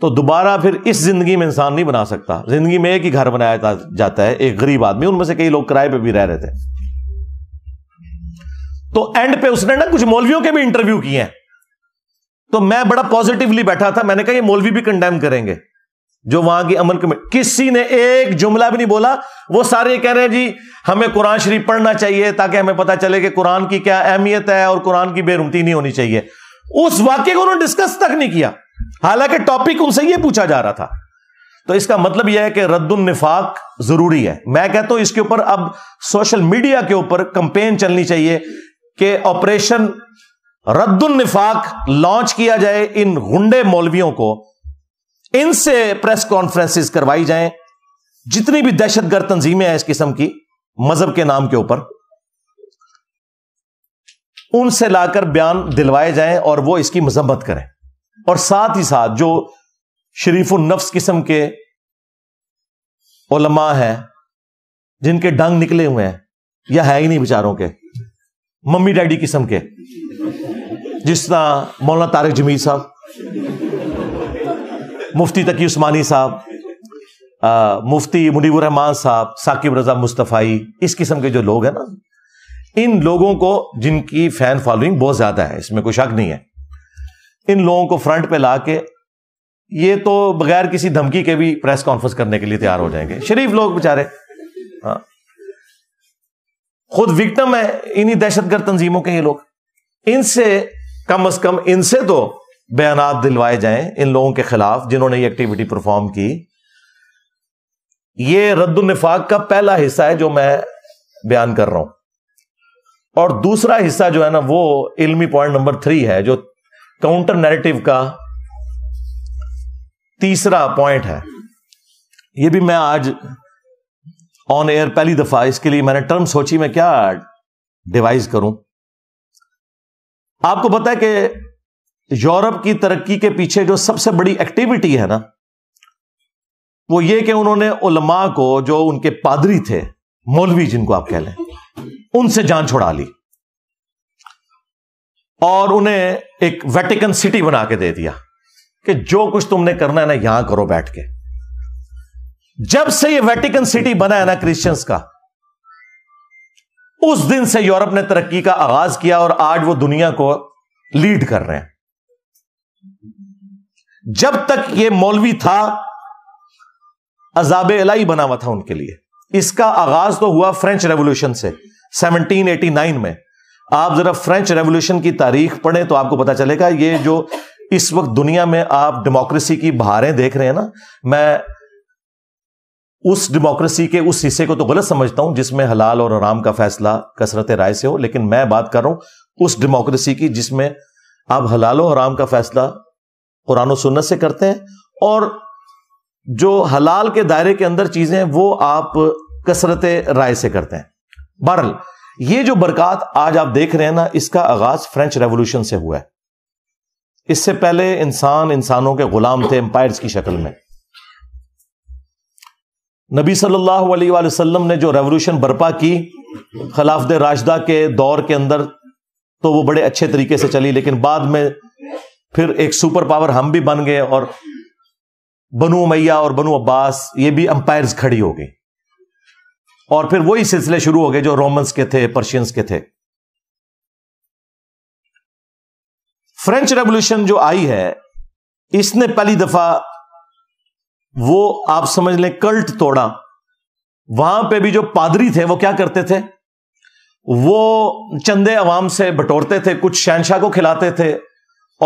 A: तो दोबारा फिर इस जिंदगी में इंसान नहीं बना सकता जिंदगी में एक ही घर बनाया जाता है एक गरीब आदमी उनमें से कई लोग किराए पर भी रह रहे थे तो एंड पे उसने ना कुछ मौलवियों के भी इंटरव्यू किए हैं तो मैं बड़ा पॉजिटिवली बैठा था मैंने कहा ये मौलवी भी कंडेम करेंगे जो वहां की अमल कमेटी किसी ने एक जुमला भी नहीं बोला वो सारे कह रहे हैं जी हमें कुरान शरीफ पढ़ना चाहिए ताकि हमें पता चले कि कुरान की क्या अहमियत है और कुरान की बेरुमती नहीं होनी चाहिए उस वाक्य को उन्होंने डिस्कस तक नहीं किया हालांकि टॉपिक उनसे यह पूछा जा रहा था तो इसका मतलब यह है कि रद्दुल जरूरी है मैं कहता हूं इसके ऊपर अब सोशल मीडिया के ऊपर कंपेन चलनी चाहिए कि ऑपरेशन रद्दुल लॉन्च किया जाए इन गुंडे मौलवियों को इनसे प्रेस कॉन्फ्रेंसिस करवाई जाए जितनी भी दहशतगर्द तंजीमें हैं इस किस्म की मजहब के नाम के ऊपर उनसे लाकर बयान दिलवाए जाए और वो इसकी मजम्मत करें और साथ ही साथ जो शरीफ नफ्स किस्म के ओलमा हैं जिनके डंग निकले हुए हैं या है ही नहीं बेचारों के मम्मी डैडी किस्म के जिस तरह मौलाना तारिक जमीर साहब मुफ्ती तकी उस्मानी साहब मुफ्ती मुनीबुर रहमान साहब साकिब रजा मुस्तफ़ाई इस किस्म के जो लोग हैं ना इन लोगों को जिनकी फैन फॉलोइंग बहुत ज्यादा है इसमें कोई शक नहीं है इन लोगों को फ्रंट पे ला के ये तो बगैर किसी धमकी के भी प्रेस कॉन्फ्रेंस करने के लिए तैयार हो जाएंगे शरीफ लोग बेचारे हाँ खुद विक्टम है इन्हीं दहशतगर्द तंजीमों के ये लोग इनसे कम अज कम इनसे तो बयान दिलवाए जाएं इन लोगों के खिलाफ जिन्होंने ये एक्टिविटी परफॉर्म की ये रद्दुलनफाक का पहला हिस्सा है जो मैं बयान कर रहा हूं और दूसरा हिस्सा जो है ना वो इलमी पॉइंट नंबर थ्री है जो काउंटर नैरेटिव का तीसरा पॉइंट है ये भी मैं आज ऑन एयर पहली दफा इसके लिए मैंने टर्म सोची मैं क्या डिवाइस करूं आपको पता है कि यूरोप की तरक्की के पीछे जो सबसे बड़ी एक्टिविटी है ना वो ये कि उन्होंने उलमा को जो उनके पादरी थे मौलवी जिनको आप कह लें उनसे जान छुड़ा ली और उन्हें एक वेटिकन सिटी बना के दे दिया कि जो कुछ तुमने करना है ना यहां करो बैठ के जब से ये वेटिकन सिटी बना है ना क्रिश्चियंस का उस दिन से यूरोप ने तरक्की का आगाज किया और आज वो दुनिया को लीड कर रहे हैं जब तक ये मौलवी था अजाब अलाई बना हुआ था उनके लिए इसका आगाज तो हुआ फ्रेंच रेवोल्यूशन से 1789 में आप जरा फ्रेंच रेवोल्यूशन की तारीख पढ़े तो आपको पता चलेगा ये जो इस वक्त दुनिया में आप डेमोक्रेसी की बहारें देख रहे हैं ना मैं उस डेमोक्रेसी के उस हिस्से को तो गलत समझता हूं जिसमें हलाल और आराम का फैसला कसरत राय से हो लेकिन मैं बात कर रहा हूं उस डेमोक्रेसी की जिसमें आप हलाल और आराम का फैसला कुरान सुन्नत से करते हैं और जो हलाल के दायरे के अंदर चीजें वो आप कसरत राय से करते हैं बहरल ये जो बरकत आज आप देख रहे हैं ना इसका आगाज फ्रेंच रेवोल्यूशन से हुआ है इससे पहले इंसान इंसानों के गुलाम थे एम्पायर्स की शक्ल में नबी सल्लल्लाहु अलैहि वसल्लम ने जो रेवोल्यूशन बर्पा की खिलाफत राशदा के दौर के अंदर तो वो बड़े अच्छे तरीके से चली लेकिन बाद में फिर एक सुपर पावर हम भी बन गए और बनु मैया और बनू अब्बास ये भी अंपायर्स खड़ी हो गई और फिर वही सिलसिले शुरू हो गए जो रोमन्स के थे पर्शियंस के थे फ्रेंच रेवोल्यूशन जो आई है इसने पहली दफा वो आप समझ लें कल्ट तोड़ा वहां पे भी जो पादरी थे वो क्या करते थे वो चंदे अवाम से बटोरते थे कुछ शहनशाह को खिलाते थे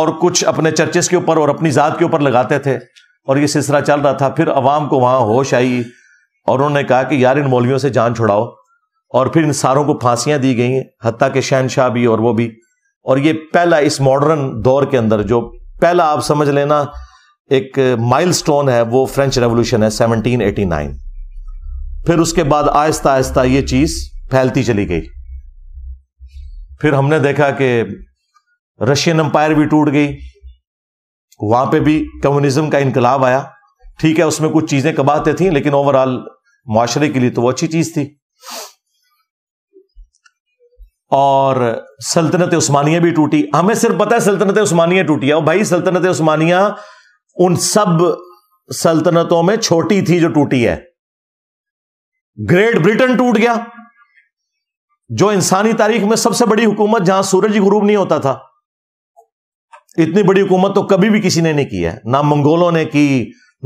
A: और कुछ अपने चर्चेस के ऊपर और अपनी जात के ऊपर लगाते थे और ये सिलसिला चल रहा था फिर अवाम को वहां होश आई और उन्होंने कहा कि यार इन मौलवियों से जान छुड़ाओ और फिर इन सारों को फांसियां दी गई हत्या हती के शहनशाह भी और वो भी और ये पहला इस मॉडर्न दौर के अंदर जो पहला आप समझ लेना एक माइलस्टोन है वो फ्रेंच रेवोल्यूशन है 1789 फिर उसके बाद आहिस्ता आहिस्ता ये चीज फैलती चली गई फिर हमने देखा कि रशियन एम्पायर भी टूट गई वहां पे भी कम्युनिज्म का इनकलाब आया ठीक है उसमें कुछ चीजें कबाते थी लेकिन ओवरऑल माशरे के लिए तो वो अच्छी चीज थी और सल्तनत उस्मानिया भी टूटी हमें सिर्फ पता है सल्तनत उस्मानिया टूटी और भाई सल्तनत उस्मानिया उन सब सल्तनतों में छोटी थी जो टूटी है ग्रेट ब्रिटेन टूट गया जो इंसानी तारीख में सबसे बड़ी हुकूमत जहां सूरज गुरूब नहीं होता था इतनी बड़ी हुकूमत तो कभी भी किसी ने नहीं की है ना मंगोलों ने की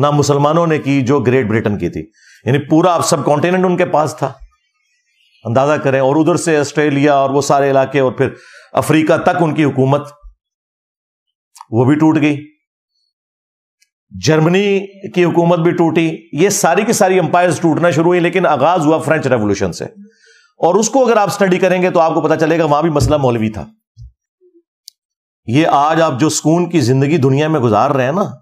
A: ना मुसलमानों ने की जो ग्रेट ब्रिटेन की थी यानी पूरा आप सब कॉन्टिनेंट उनके पास था अंदाजा करें और उधर से ऑस्ट्रेलिया और वो सारे इलाके और फिर अफ्रीका तक उनकी हुकूमत वो भी टूट गई जर्मनी की हुकूमत भी टूटी ये सारी की सारी अंपायर्स टूटना शुरू हुई लेकिन आगाज हुआ फ्रेंच रेवोल्यूशन से और उसको अगर आप स्टडी करेंगे तो आपको पता चलेगा वहां भी मसला मौलवी था ये आज आप जो सुकून की जिंदगी दुनिया में गुजार रहे हैं ना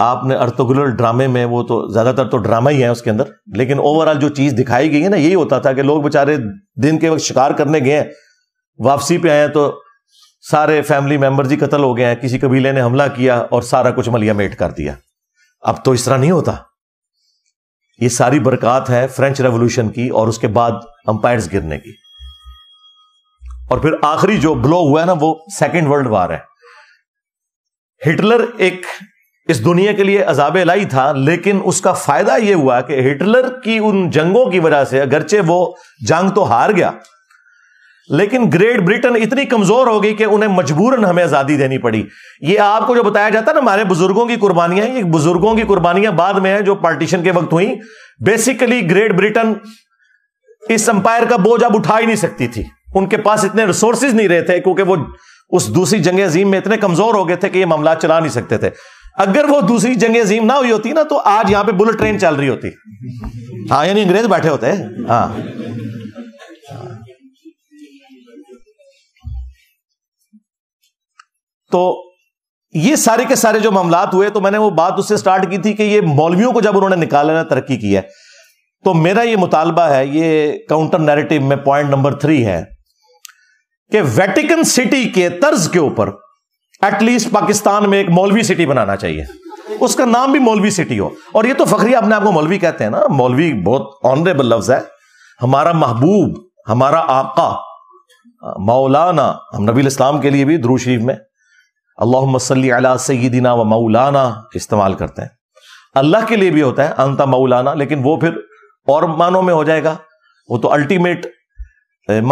A: आपने अर्थोगुलर ड्रामे में वो तो ज्यादातर तो ड्रामा ही है उसके अंदर लेकिन ओवरऑल जो चीज दिखाई गई है ना यही होता था कि लोग बेचारे दिन के वक्त शिकार करने गए वापसी पे आए तो सारे फैमिली मेंबर जी कत्ल हो गए हैं किसी कबीले ने हमला किया और सारा कुछ मलिया मेट कर दिया अब तो इस तरह नहीं होता ये सारी बरकत है फ्रेंच रेवोल्यूशन की और उसके बाद अंपायर्स गिरने की और फिर आखिरी जो ब्लो हुआ है ना वो सेकेंड वर्ल्ड वार है हिटलर एक इस दुनिया के लिए अजाब लाई था लेकिन उसका फायदा यह हुआ कि हिटलर की उन जंगों की वजह से अगरचे वो जंग तो हार गया लेकिन ग्रेट ब्रिटेन इतनी कमजोर हो गई कि उन्हें मजबूरन हमें आजादी देनी पड़ी ये आपको जो बताया जाता है ना हमारे बुजुर्गों की कुर्बानियां ये बुजुर्गों की कुर्बानियां बाद में है जो पार्टीशन के वक्त हुई बेसिकली ग्रेट ब्रिटेन इस अंपायर का बोझ अब उठा ही नहीं सकती थी उनके पास इतने रिसोर्सिस नहीं रहे थे क्योंकि वो उस दूसरी जंग अजीम में इतने कमजोर हो गए थे कि ये मामला चला नहीं सकते थे अगर वो दूसरी जंग अजीम ना हुई होती ना तो आज यहां पे बुलेट ट्रेन चल रही होती हाँ यानी अंग्रेज बैठे होते हैं हाँ तो ये सारे के सारे जो मामला हुए तो मैंने वो बात उससे स्टार्ट की थी कि ये मौलवियों को जब उन्होंने निकाला ना तरक्की की है तो मेरा ये मुतालबा है ये काउंटर नैरेटिव में पॉइंट नंबर थ्री है कि वेटिकन सिटी के तर्ज के ऊपर एटलीस्ट पाकिस्तान में एक मौलवी सिटी बनाना चाहिए उसका नाम भी मौलवी सिटी हो और ये तो फखरी अपने आप को मौलवी कहते हैं ना मौलवी बहुत ऑनरेबल लफ्ज है हमारा महबूब हमारा आका मौलाना हम नबी इस्लाम के लिए भी ध्रू शरीफ में अल्लाह सल्ली अला व मौलाना इस्तेमाल करते हैं अल्लाह के लिए भी होता है अंता मौलाना लेकिन वो फिर और मानों में हो जाएगा वो तो अल्टीमेट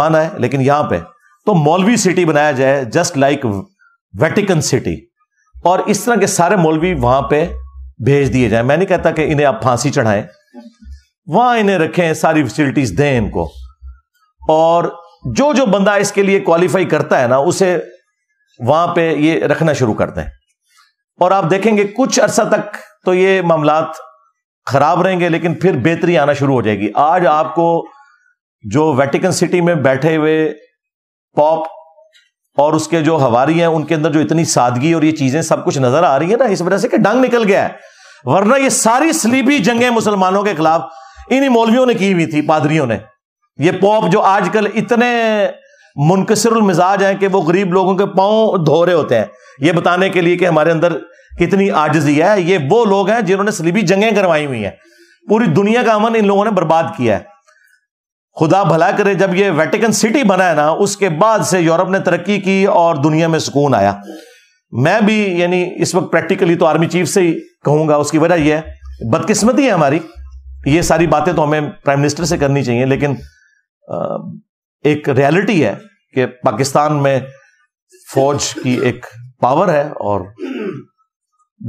A: माना है लेकिन यहां पे तो मौलवी सिटी बनाया जाए जस्ट लाइक वेटिकन सिटी और इस तरह के सारे मौलवी वहां पे भेज दिए जाए मैं नहीं कहता कि इन्हें आप फांसी चढ़ाएं वहां इन्हें रखें सारी फैसिलिटीज दें इनको और जो जो बंदा इसके लिए क्वालिफाई करता है ना उसे वहां पे ये रखना शुरू कर दें और आप देखेंगे कुछ अरसा तक तो ये मामला खराब रहेंगे लेकिन फिर बेहतरी आना शुरू हो जाएगी आज आपको जो वेटिकन सिटी में बैठे हुए पॉप और उसके जो हवारी हैं उनके अंदर जो इतनी सादगी और ये चीजें सब कुछ नजर आ रही है ना इस वजह से कि डंग निकल गया है वरना ये सारी स्लीपी जंगें मुसलमानों के खिलाफ इन्हीं मौलवियों ने की हुई थी पादरियों ने ये पॉप जो आजकल इतने मुनकसर मिजाज हैं कि वो गरीब लोगों के पाँव धो रहे होते हैं ये बताने के लिए कि हमारे अंदर कितनी आजजी है ये वो लोग हैं जिन्होंने स्लीपी जंगें करवाई हुई हैं पूरी दुनिया का अमन इन लोगों ने बर्बाद किया है खुदा भला करे जब ये वेटिकन सिटी बना है ना उसके बाद से यूरोप ने तरक्की की और दुनिया में सुकून आया मैं भी यानी इस वक्त प्रैक्टिकली तो आर्मी चीफ से ही कहूंगा उसकी वजह यह है बदकिस्मती है हमारी ये सारी बातें तो हमें प्राइम मिनिस्टर से करनी चाहिए लेकिन एक रियलिटी है कि पाकिस्तान में फौज की एक पावर है और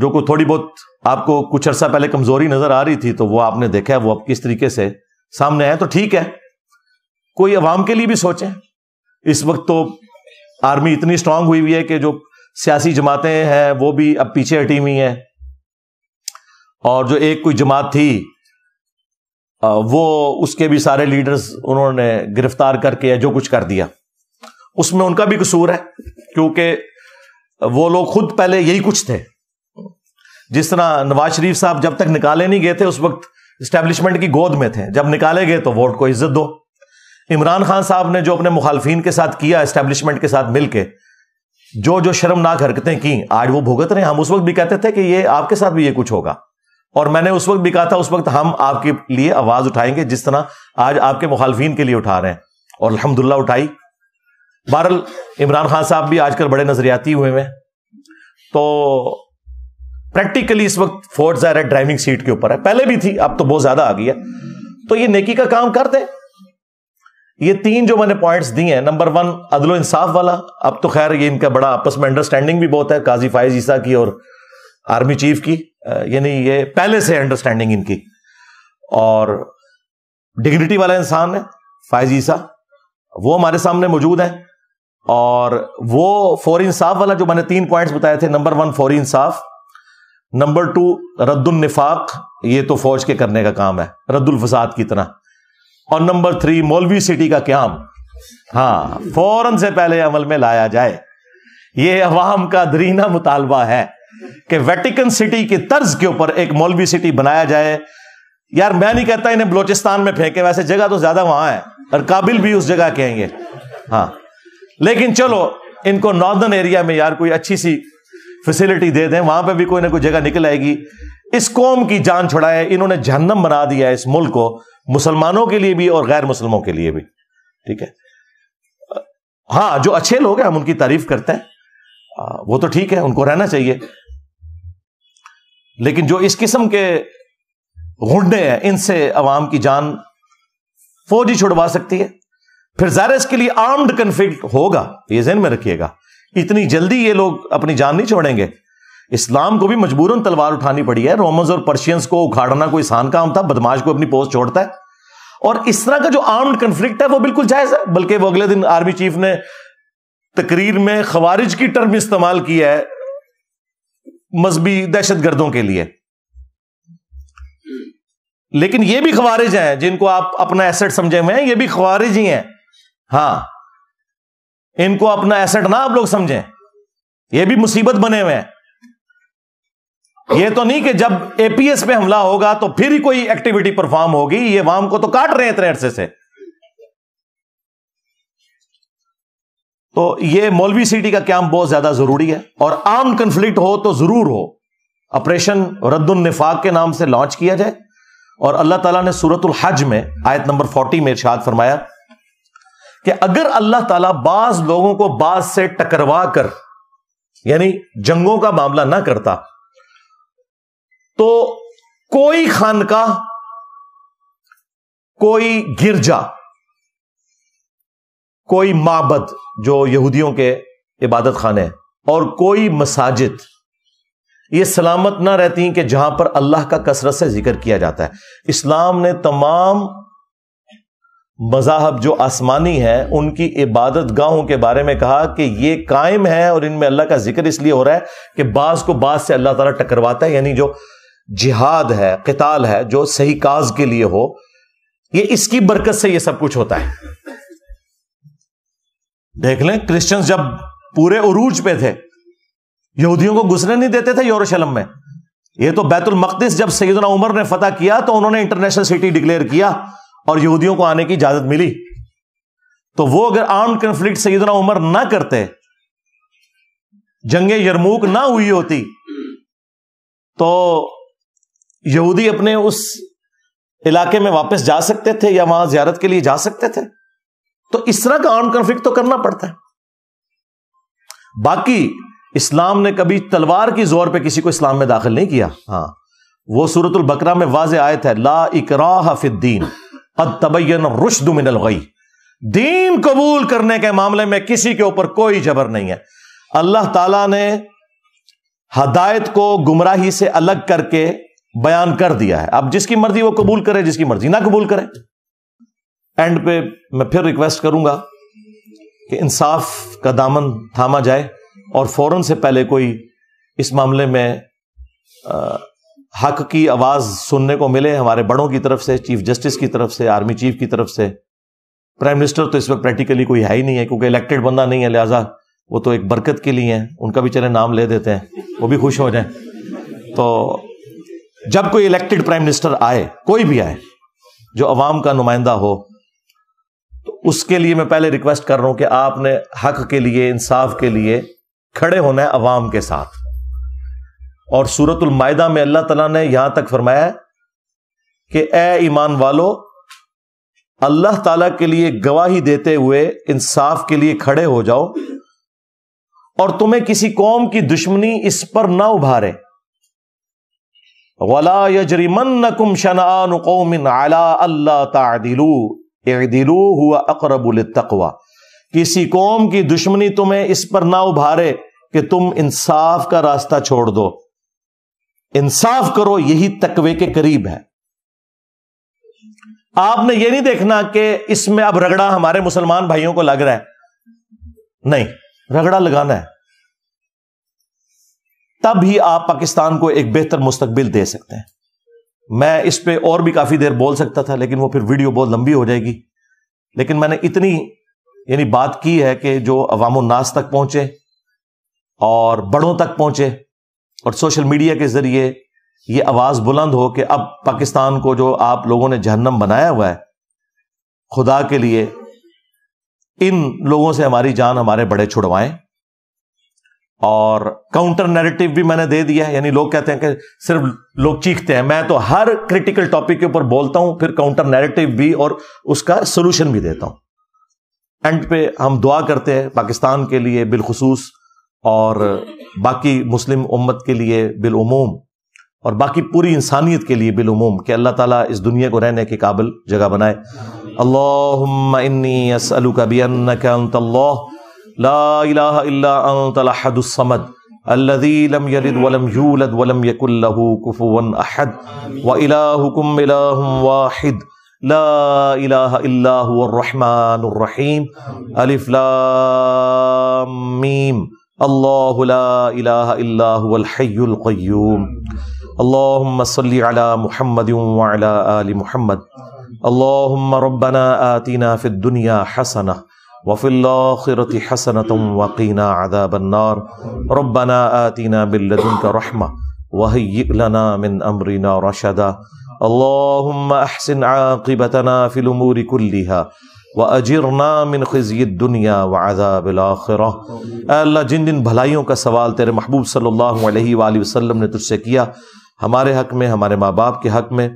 A: जो को थोड़ी बहुत आपको कुछ अर्सा पहले कमजोरी नजर आ रही थी तो वो आपने देखा है वो अब किस तरीके से सामने आए तो ठीक है कोई अवाम के लिए भी सोचें इस वक्त तो आर्मी इतनी स्ट्रांग हुई हुई है कि जो सियासी जमातें हैं वो भी अब पीछे हटी हुई हैं और जो एक कोई जमात थी वो उसके भी सारे लीडर्स उन्होंने गिरफ्तार करके या जो कुछ कर दिया उसमें उनका भी कसूर है क्योंकि वो लोग खुद पहले यही कुछ थे जिस तरह नवाज शरीफ साहब जब तक निकाले नहीं गए थे उस वक्त स्टैब्लिशमेंट की गोद में थे जब निकाले गए तो वोट को इज्जत दो इमरान खान साहब ने जो अपने मुखालफी के साथ किया एस्टेब्लिशमेंट के साथ मिलकर जो जो शर्मनाक हरकतें की आज वो भुगत रहे हम उस वक्त भी कहते थे कि ये आपके साथ भी ये कुछ होगा और मैंने उस वक्त भी कहा था उस वक्त हम आपके लिए आवाज उठाएंगे जिस तरह आज आपके मुखालफी के लिए उठा रहे हैं और अलहमदुल्ला उठाई बहरल इमरान खान साहब भी आजकल बड़े नजरियाती हुए हैं तो प्रैक्टिकली इस वक्त फोर्ट है ड्राइविंग सीट के ऊपर है पहले भी थी अब तो बहुत ज्यादा आ गई है तो ये नेकी का काम कर दे ये तीन जो मैंने पॉइंट्स दिए हैं नंबर वन अदलो इंसाफ वाला अब तो खैर ये इनका बड़ा आपस में अंडरस्टैंडिंग भी बहुत है काजी फायज ईसा की और आर्मी चीफ की यानी ये पहले से अंडरस्टैंडिंग इनकी और डिग्निटी वाला इंसान है फायज ईसा वो हमारे सामने मौजूद है और वो फौरी इंसाफ वाला जो मैंने तीन पॉइंट्स बताए थे नंबर वन फौरी इंसाफ नंबर टू रद्दुल निफाक ये तो फौज के करने का काम है रद्दुल फसाद की तरह और नंबर थ्री मौलवी सिटी का क्याम हाँ फौरन से पहले अमल में लाया जाए यह अवाम का दरीना मुतालबा है कि वेटिकन सिटी की तर्ज के ऊपर एक मौलवी सिटी बनाया जाए यार मैं नहीं कहता इन्हें बलोचिस्तान में फेंके वैसे जगह तो ज्यादा वहां है और काबिल भी उस जगह कहेंगे हाँ लेकिन चलो इनको नॉर्दर्न एरिया में यार कोई अच्छी सी फैसिलिटी दे दें वहां पर भी कोई ना कोई जगह निकल आएगी इस कौम की जान छुड़ाए इन्होंने जहनम बना दिया इस मुल्क को मुसलमानों के लिए भी और गैर मुसलमों के लिए भी ठीक है हाँ जो अच्छे लोग हैं हम उनकी तारीफ करते हैं वो तो ठीक है उनको रहना चाहिए लेकिन जो इस किस्म के घुंडे हैं इनसे अवाम की जान फौज ही छुड़वा सकती है फिर ज़ाहिर इसके लिए आर्म्ड कन्फ्लिक्ट होगा ये जहन में रखिएगा इतनी जल्दी ये लोग अपनी जान नहीं छोड़ेंगे इस्लाम को भी मजबूरन तलवार उठानी पड़ी है रोमन्स और पर्शियंस को उखाड़ना कोई आसान काम था बदमाश को अपनी पोस्ट छोड़ता है और इस तरह का जो आर्म्ड कंफ्लिक्ट है वो बिल्कुल जायज है बल्कि वो अगले दिन आर्मी चीफ ने तकरीर में खवारिज की टर्म इस्तेमाल की है मजहबी दहशतगर्दों के लिए लेकिन ये भी खवारिज हैं जिनको आप अपना एसेट समझे हुए हैं ये भी खवारिज ही हैं हां इनको अपना एसेट ना आप लोग समझें ये भी मुसीबत बने हुए हैं ये तो नहीं कि जब एपीएस पे हमला होगा तो फिर ही कोई एक्टिविटी परफॉर्म होगी ये वाम को तो काट रहे हैं इतने अरसे से तो ये मौलवी सिटी का क्याम बहुत ज्यादा जरूरी है और आम कंफ्लिक्ट हो तो जरूर हो ऑपरेशन रद्दुल निफाक के नाम से लॉन्च किया जाए और अल्लाह तला ने सूरतुल हज में आयत नंबर फोर्टी में इर्शाद फरमाया कि अगर अल्लाह तला बाज लोगों को बाज से टकरवा कर यानी जंगों का मामला ना करता तो कोई खानका कोई गिरजा कोई माबद जो यहूदियों के इबादत खाने हैं और कोई मसाजिद ये सलामत ना रहती हैं कि जहां पर अल्लाह का कसरत से जिक्र किया जाता है इस्लाम ने तमाम मजाहब जो आसमानी है उनकी इबादत गाहों के बारे में कहा कि ये कायम है और इनमें अल्लाह का जिक्र इसलिए हो रहा है कि बास को बास से अल्लाह ताला टकरवाता है यानी जो जिहाद है किताल है जो सही काज के लिए हो ये इसकी बरकत से ये सब कुछ होता है देख लें क्रिश्चियंस जब पूरे उरूज पे थे यहूदियों को घुसने नहीं देते थे यरूशलेम में ये तो बैतुल मकदस जब सैदना उमर ने फतह किया तो उन्होंने इंटरनेशनल सिटी डिक्लेयर किया और यहूदियों को आने की इजाजत मिली तो वो अगर आर्म कंफ्लिक्ट सैदना उमर ना करते जंगे यरमूक ना हुई होती तो यहूदी अपने उस इलाके में वापस जा सकते थे या वहां जियारत के लिए जा सकते थे तो इस तरह का आर्म कॉन्फ्लिक्ट तो करना पड़ता है बाकी इस्लाम ने कभी तलवार की जोर पे किसी को इस्लाम में दाखिल नहीं किया हाँ वो सूरतुल बकरा में वाज आए थे ला इकराह फिद्दीन अद तबैन रुशद मिनल गई दीन कबूल करने के मामले में किसी के ऊपर कोई जबर नहीं है अल्लाह ताला ने हदायत को गुमराही से अलग करके बयान कर दिया है अब जिसकी मर्जी वो कबूल करे जिसकी मर्जी ना कबूल करे एंड पे मैं फिर रिक्वेस्ट करूंगा कि इंसाफ का दामन थामा जाए और फौरन से पहले कोई इस मामले में आ, हक की आवाज सुनने को मिले हमारे बड़ों की तरफ से चीफ जस्टिस की तरफ से आर्मी चीफ की तरफ से प्राइम मिनिस्टर तो इस वक्त प्रैक्टिकली कोई है ही नहीं है क्योंकि इलेक्टेड बंदा नहीं है लिहाजा वो तो एक बरकत के लिए हैं उनका भी चले नाम ले देते हैं वो भी खुश हो जाए तो जब कोई इलेक्टेड प्राइम मिनिस्टर आए कोई भी आए जो अवाम का नुमाइंदा हो तो उसके लिए मैं पहले रिक्वेस्ट कर रहा हूं कि आपने हक के लिए इंसाफ के लिए खड़े होना है अवाम के साथ और सूरतुल मायदा में अल्लाह तला ने यहां तक फरमाया कि ए ईमान वालो अल्लाह ताला के लिए गवाही देते हुए इंसाफ के लिए खड़े हो जाओ और तुम्हें किसी कौम की दुश्मनी इस पर ना उभारे अकरबुल तकवा किसी कौम की दुश्मनी तुम्हें इस पर ना उभारे कि तुम इंसाफ का रास्ता छोड़ दो इंसाफ करो यही तकवे के करीब है आपने यह नहीं देखना कि इसमें अब रगड़ा हमारे मुसलमान भाइयों को लग रहा है नहीं रगड़ा लगाना है तब ही आप पाकिस्तान को एक बेहतर मुस्तबिल दे सकते हैं मैं इस पर और भी काफी देर बोल सकता था लेकिन वो फिर वीडियो बहुत लंबी हो जाएगी लेकिन मैंने इतनी यानी बात की है कि जो अवामो नाज तक पहुंचे और बड़ों तक पहुंचे और सोशल मीडिया के जरिए ये आवाज बुलंद हो कि अब पाकिस्तान को जो आप लोगों ने जहन्नम बनाया हुआ है खुदा के लिए इन लोगों से हमारी जान हमारे बड़े छुड़वाएं और काउंटर नैरेटिव भी मैंने दे दिया है यानी लोग कहते हैं कि सिर्फ लोग चीखते हैं मैं तो हर क्रिटिकल टॉपिक के ऊपर बोलता हूं फिर काउंटर नैरेटिव भी और उसका सोल्यूशन भी देता हूं एंड पे हम दुआ करते हैं पाकिस्तान के लिए बिलखसूस और बाकी मुस्लिम उम्मत के लिए बिलूम और बाकी पूरी इंसानियत के लिए बिलूम कि अल्लाह ताला इस दुनिया को रहने के काबिल जगह बनाए अल्लाह इन्नी असलू لا إله إلا أنت الأحد الصمد الذي لم يلد ولم يولد ولم يكن له كفوا أحد وإلهكم إله واحد لا إله إلا هو الرحمن الرحيم ألف لام ميم الله لا إله إلا هو الحي القيوم اللهم صل على محمد وعلى آل محمد اللهم ربنا آتنا في الدنيا حسنة वफ़िल्लाखिरति हसनतम वक़ीना अदाबन्नार रब्बना आतीना बिल्लदुनक रहमा वहय्यि लना मिन अमरिना रशदा اللهم أحسن عاقبتنا في الأمور كلها वजिरना मिन खजी दुनिया वज़ाबिल अल्लाह जिन दिन भलाइयों का सवाल तेरे महबूब सल्लल्लाहु अलैहि वसल्लम ने तुझसे किया हमारे हक में हमारे माँ बाप के हक में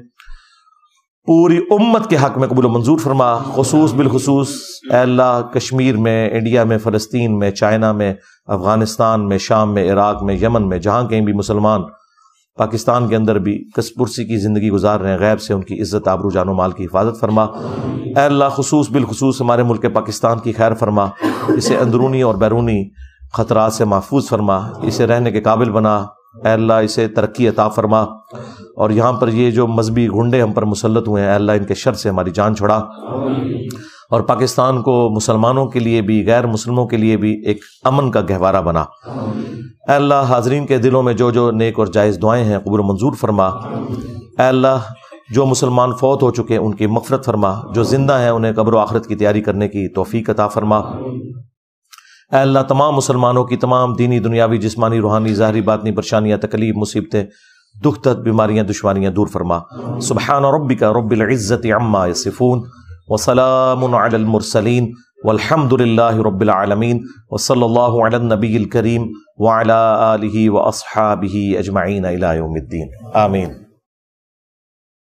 A: पूरी उम्मत के हक में कबूल मंजूर फरमा खसूस बिलखसूस अल्लाह कश्मीर में इंडिया में फ़लस्तीन में चाइना में अफ़गानिस्तान में शाम में इराक़ में यमन में जहाँ कहीं भी मुसलमान पाकिस्तान के अंदर भी कसपुरसी की ज़िंदगी गुजार रहे हैं गैब से उनकी इज़्ज़त आबरू जानो माल की हिफाजत फरमा अल्लाह खसूस बिलखसूस हमारे मुल्क पाकिस्तान की खैर फरमा इसे अंदरूनी और बैरूनी ख़तरा से महफूज फरमा इसे रहने के काबिल बना अल्लाह इसे तरक्की अता फरमा और यहाँ पर ये जो मजहबी गुंडे हम पर मुसलत हुए हैं अल्लाह इनके शर से हमारी जान छुड़ा और पाकिस्तान को मुसलमानों के लिए भी गैर मुसलमों के लिए भी एक अमन का गहवारा बना अल्लाह हाजरीन के दिलों में जो जो नेक और जायज़ दुआएं हैं कबूल मंजूर फरमा अल्लाह जो मुसलमान फौत हो चुके हैं उनकी मफरत फरमा जो ज़िंदा हैं उन्हें कब्र आखरत की तैयारी करने की तोफ़ी अता फरमा अल्लाह तमाम मुसलमानों की तमाम दीनी दुनियावी जिसमानी रूहानी ज़ाहरी बातनी परेशानियाँ तकलीफ मुसीबतें दुख तद बीमारियाँ दुशानियाँ दूर फरमा सुबहान रबी का रबिल्ज़त अम्मा सिफ़ून वसलामसलिन वलहमदिल्ला रबालमीन वसलनबी करीम वाला व असहाबी अजमाइन अलाउमद्दीन आमीन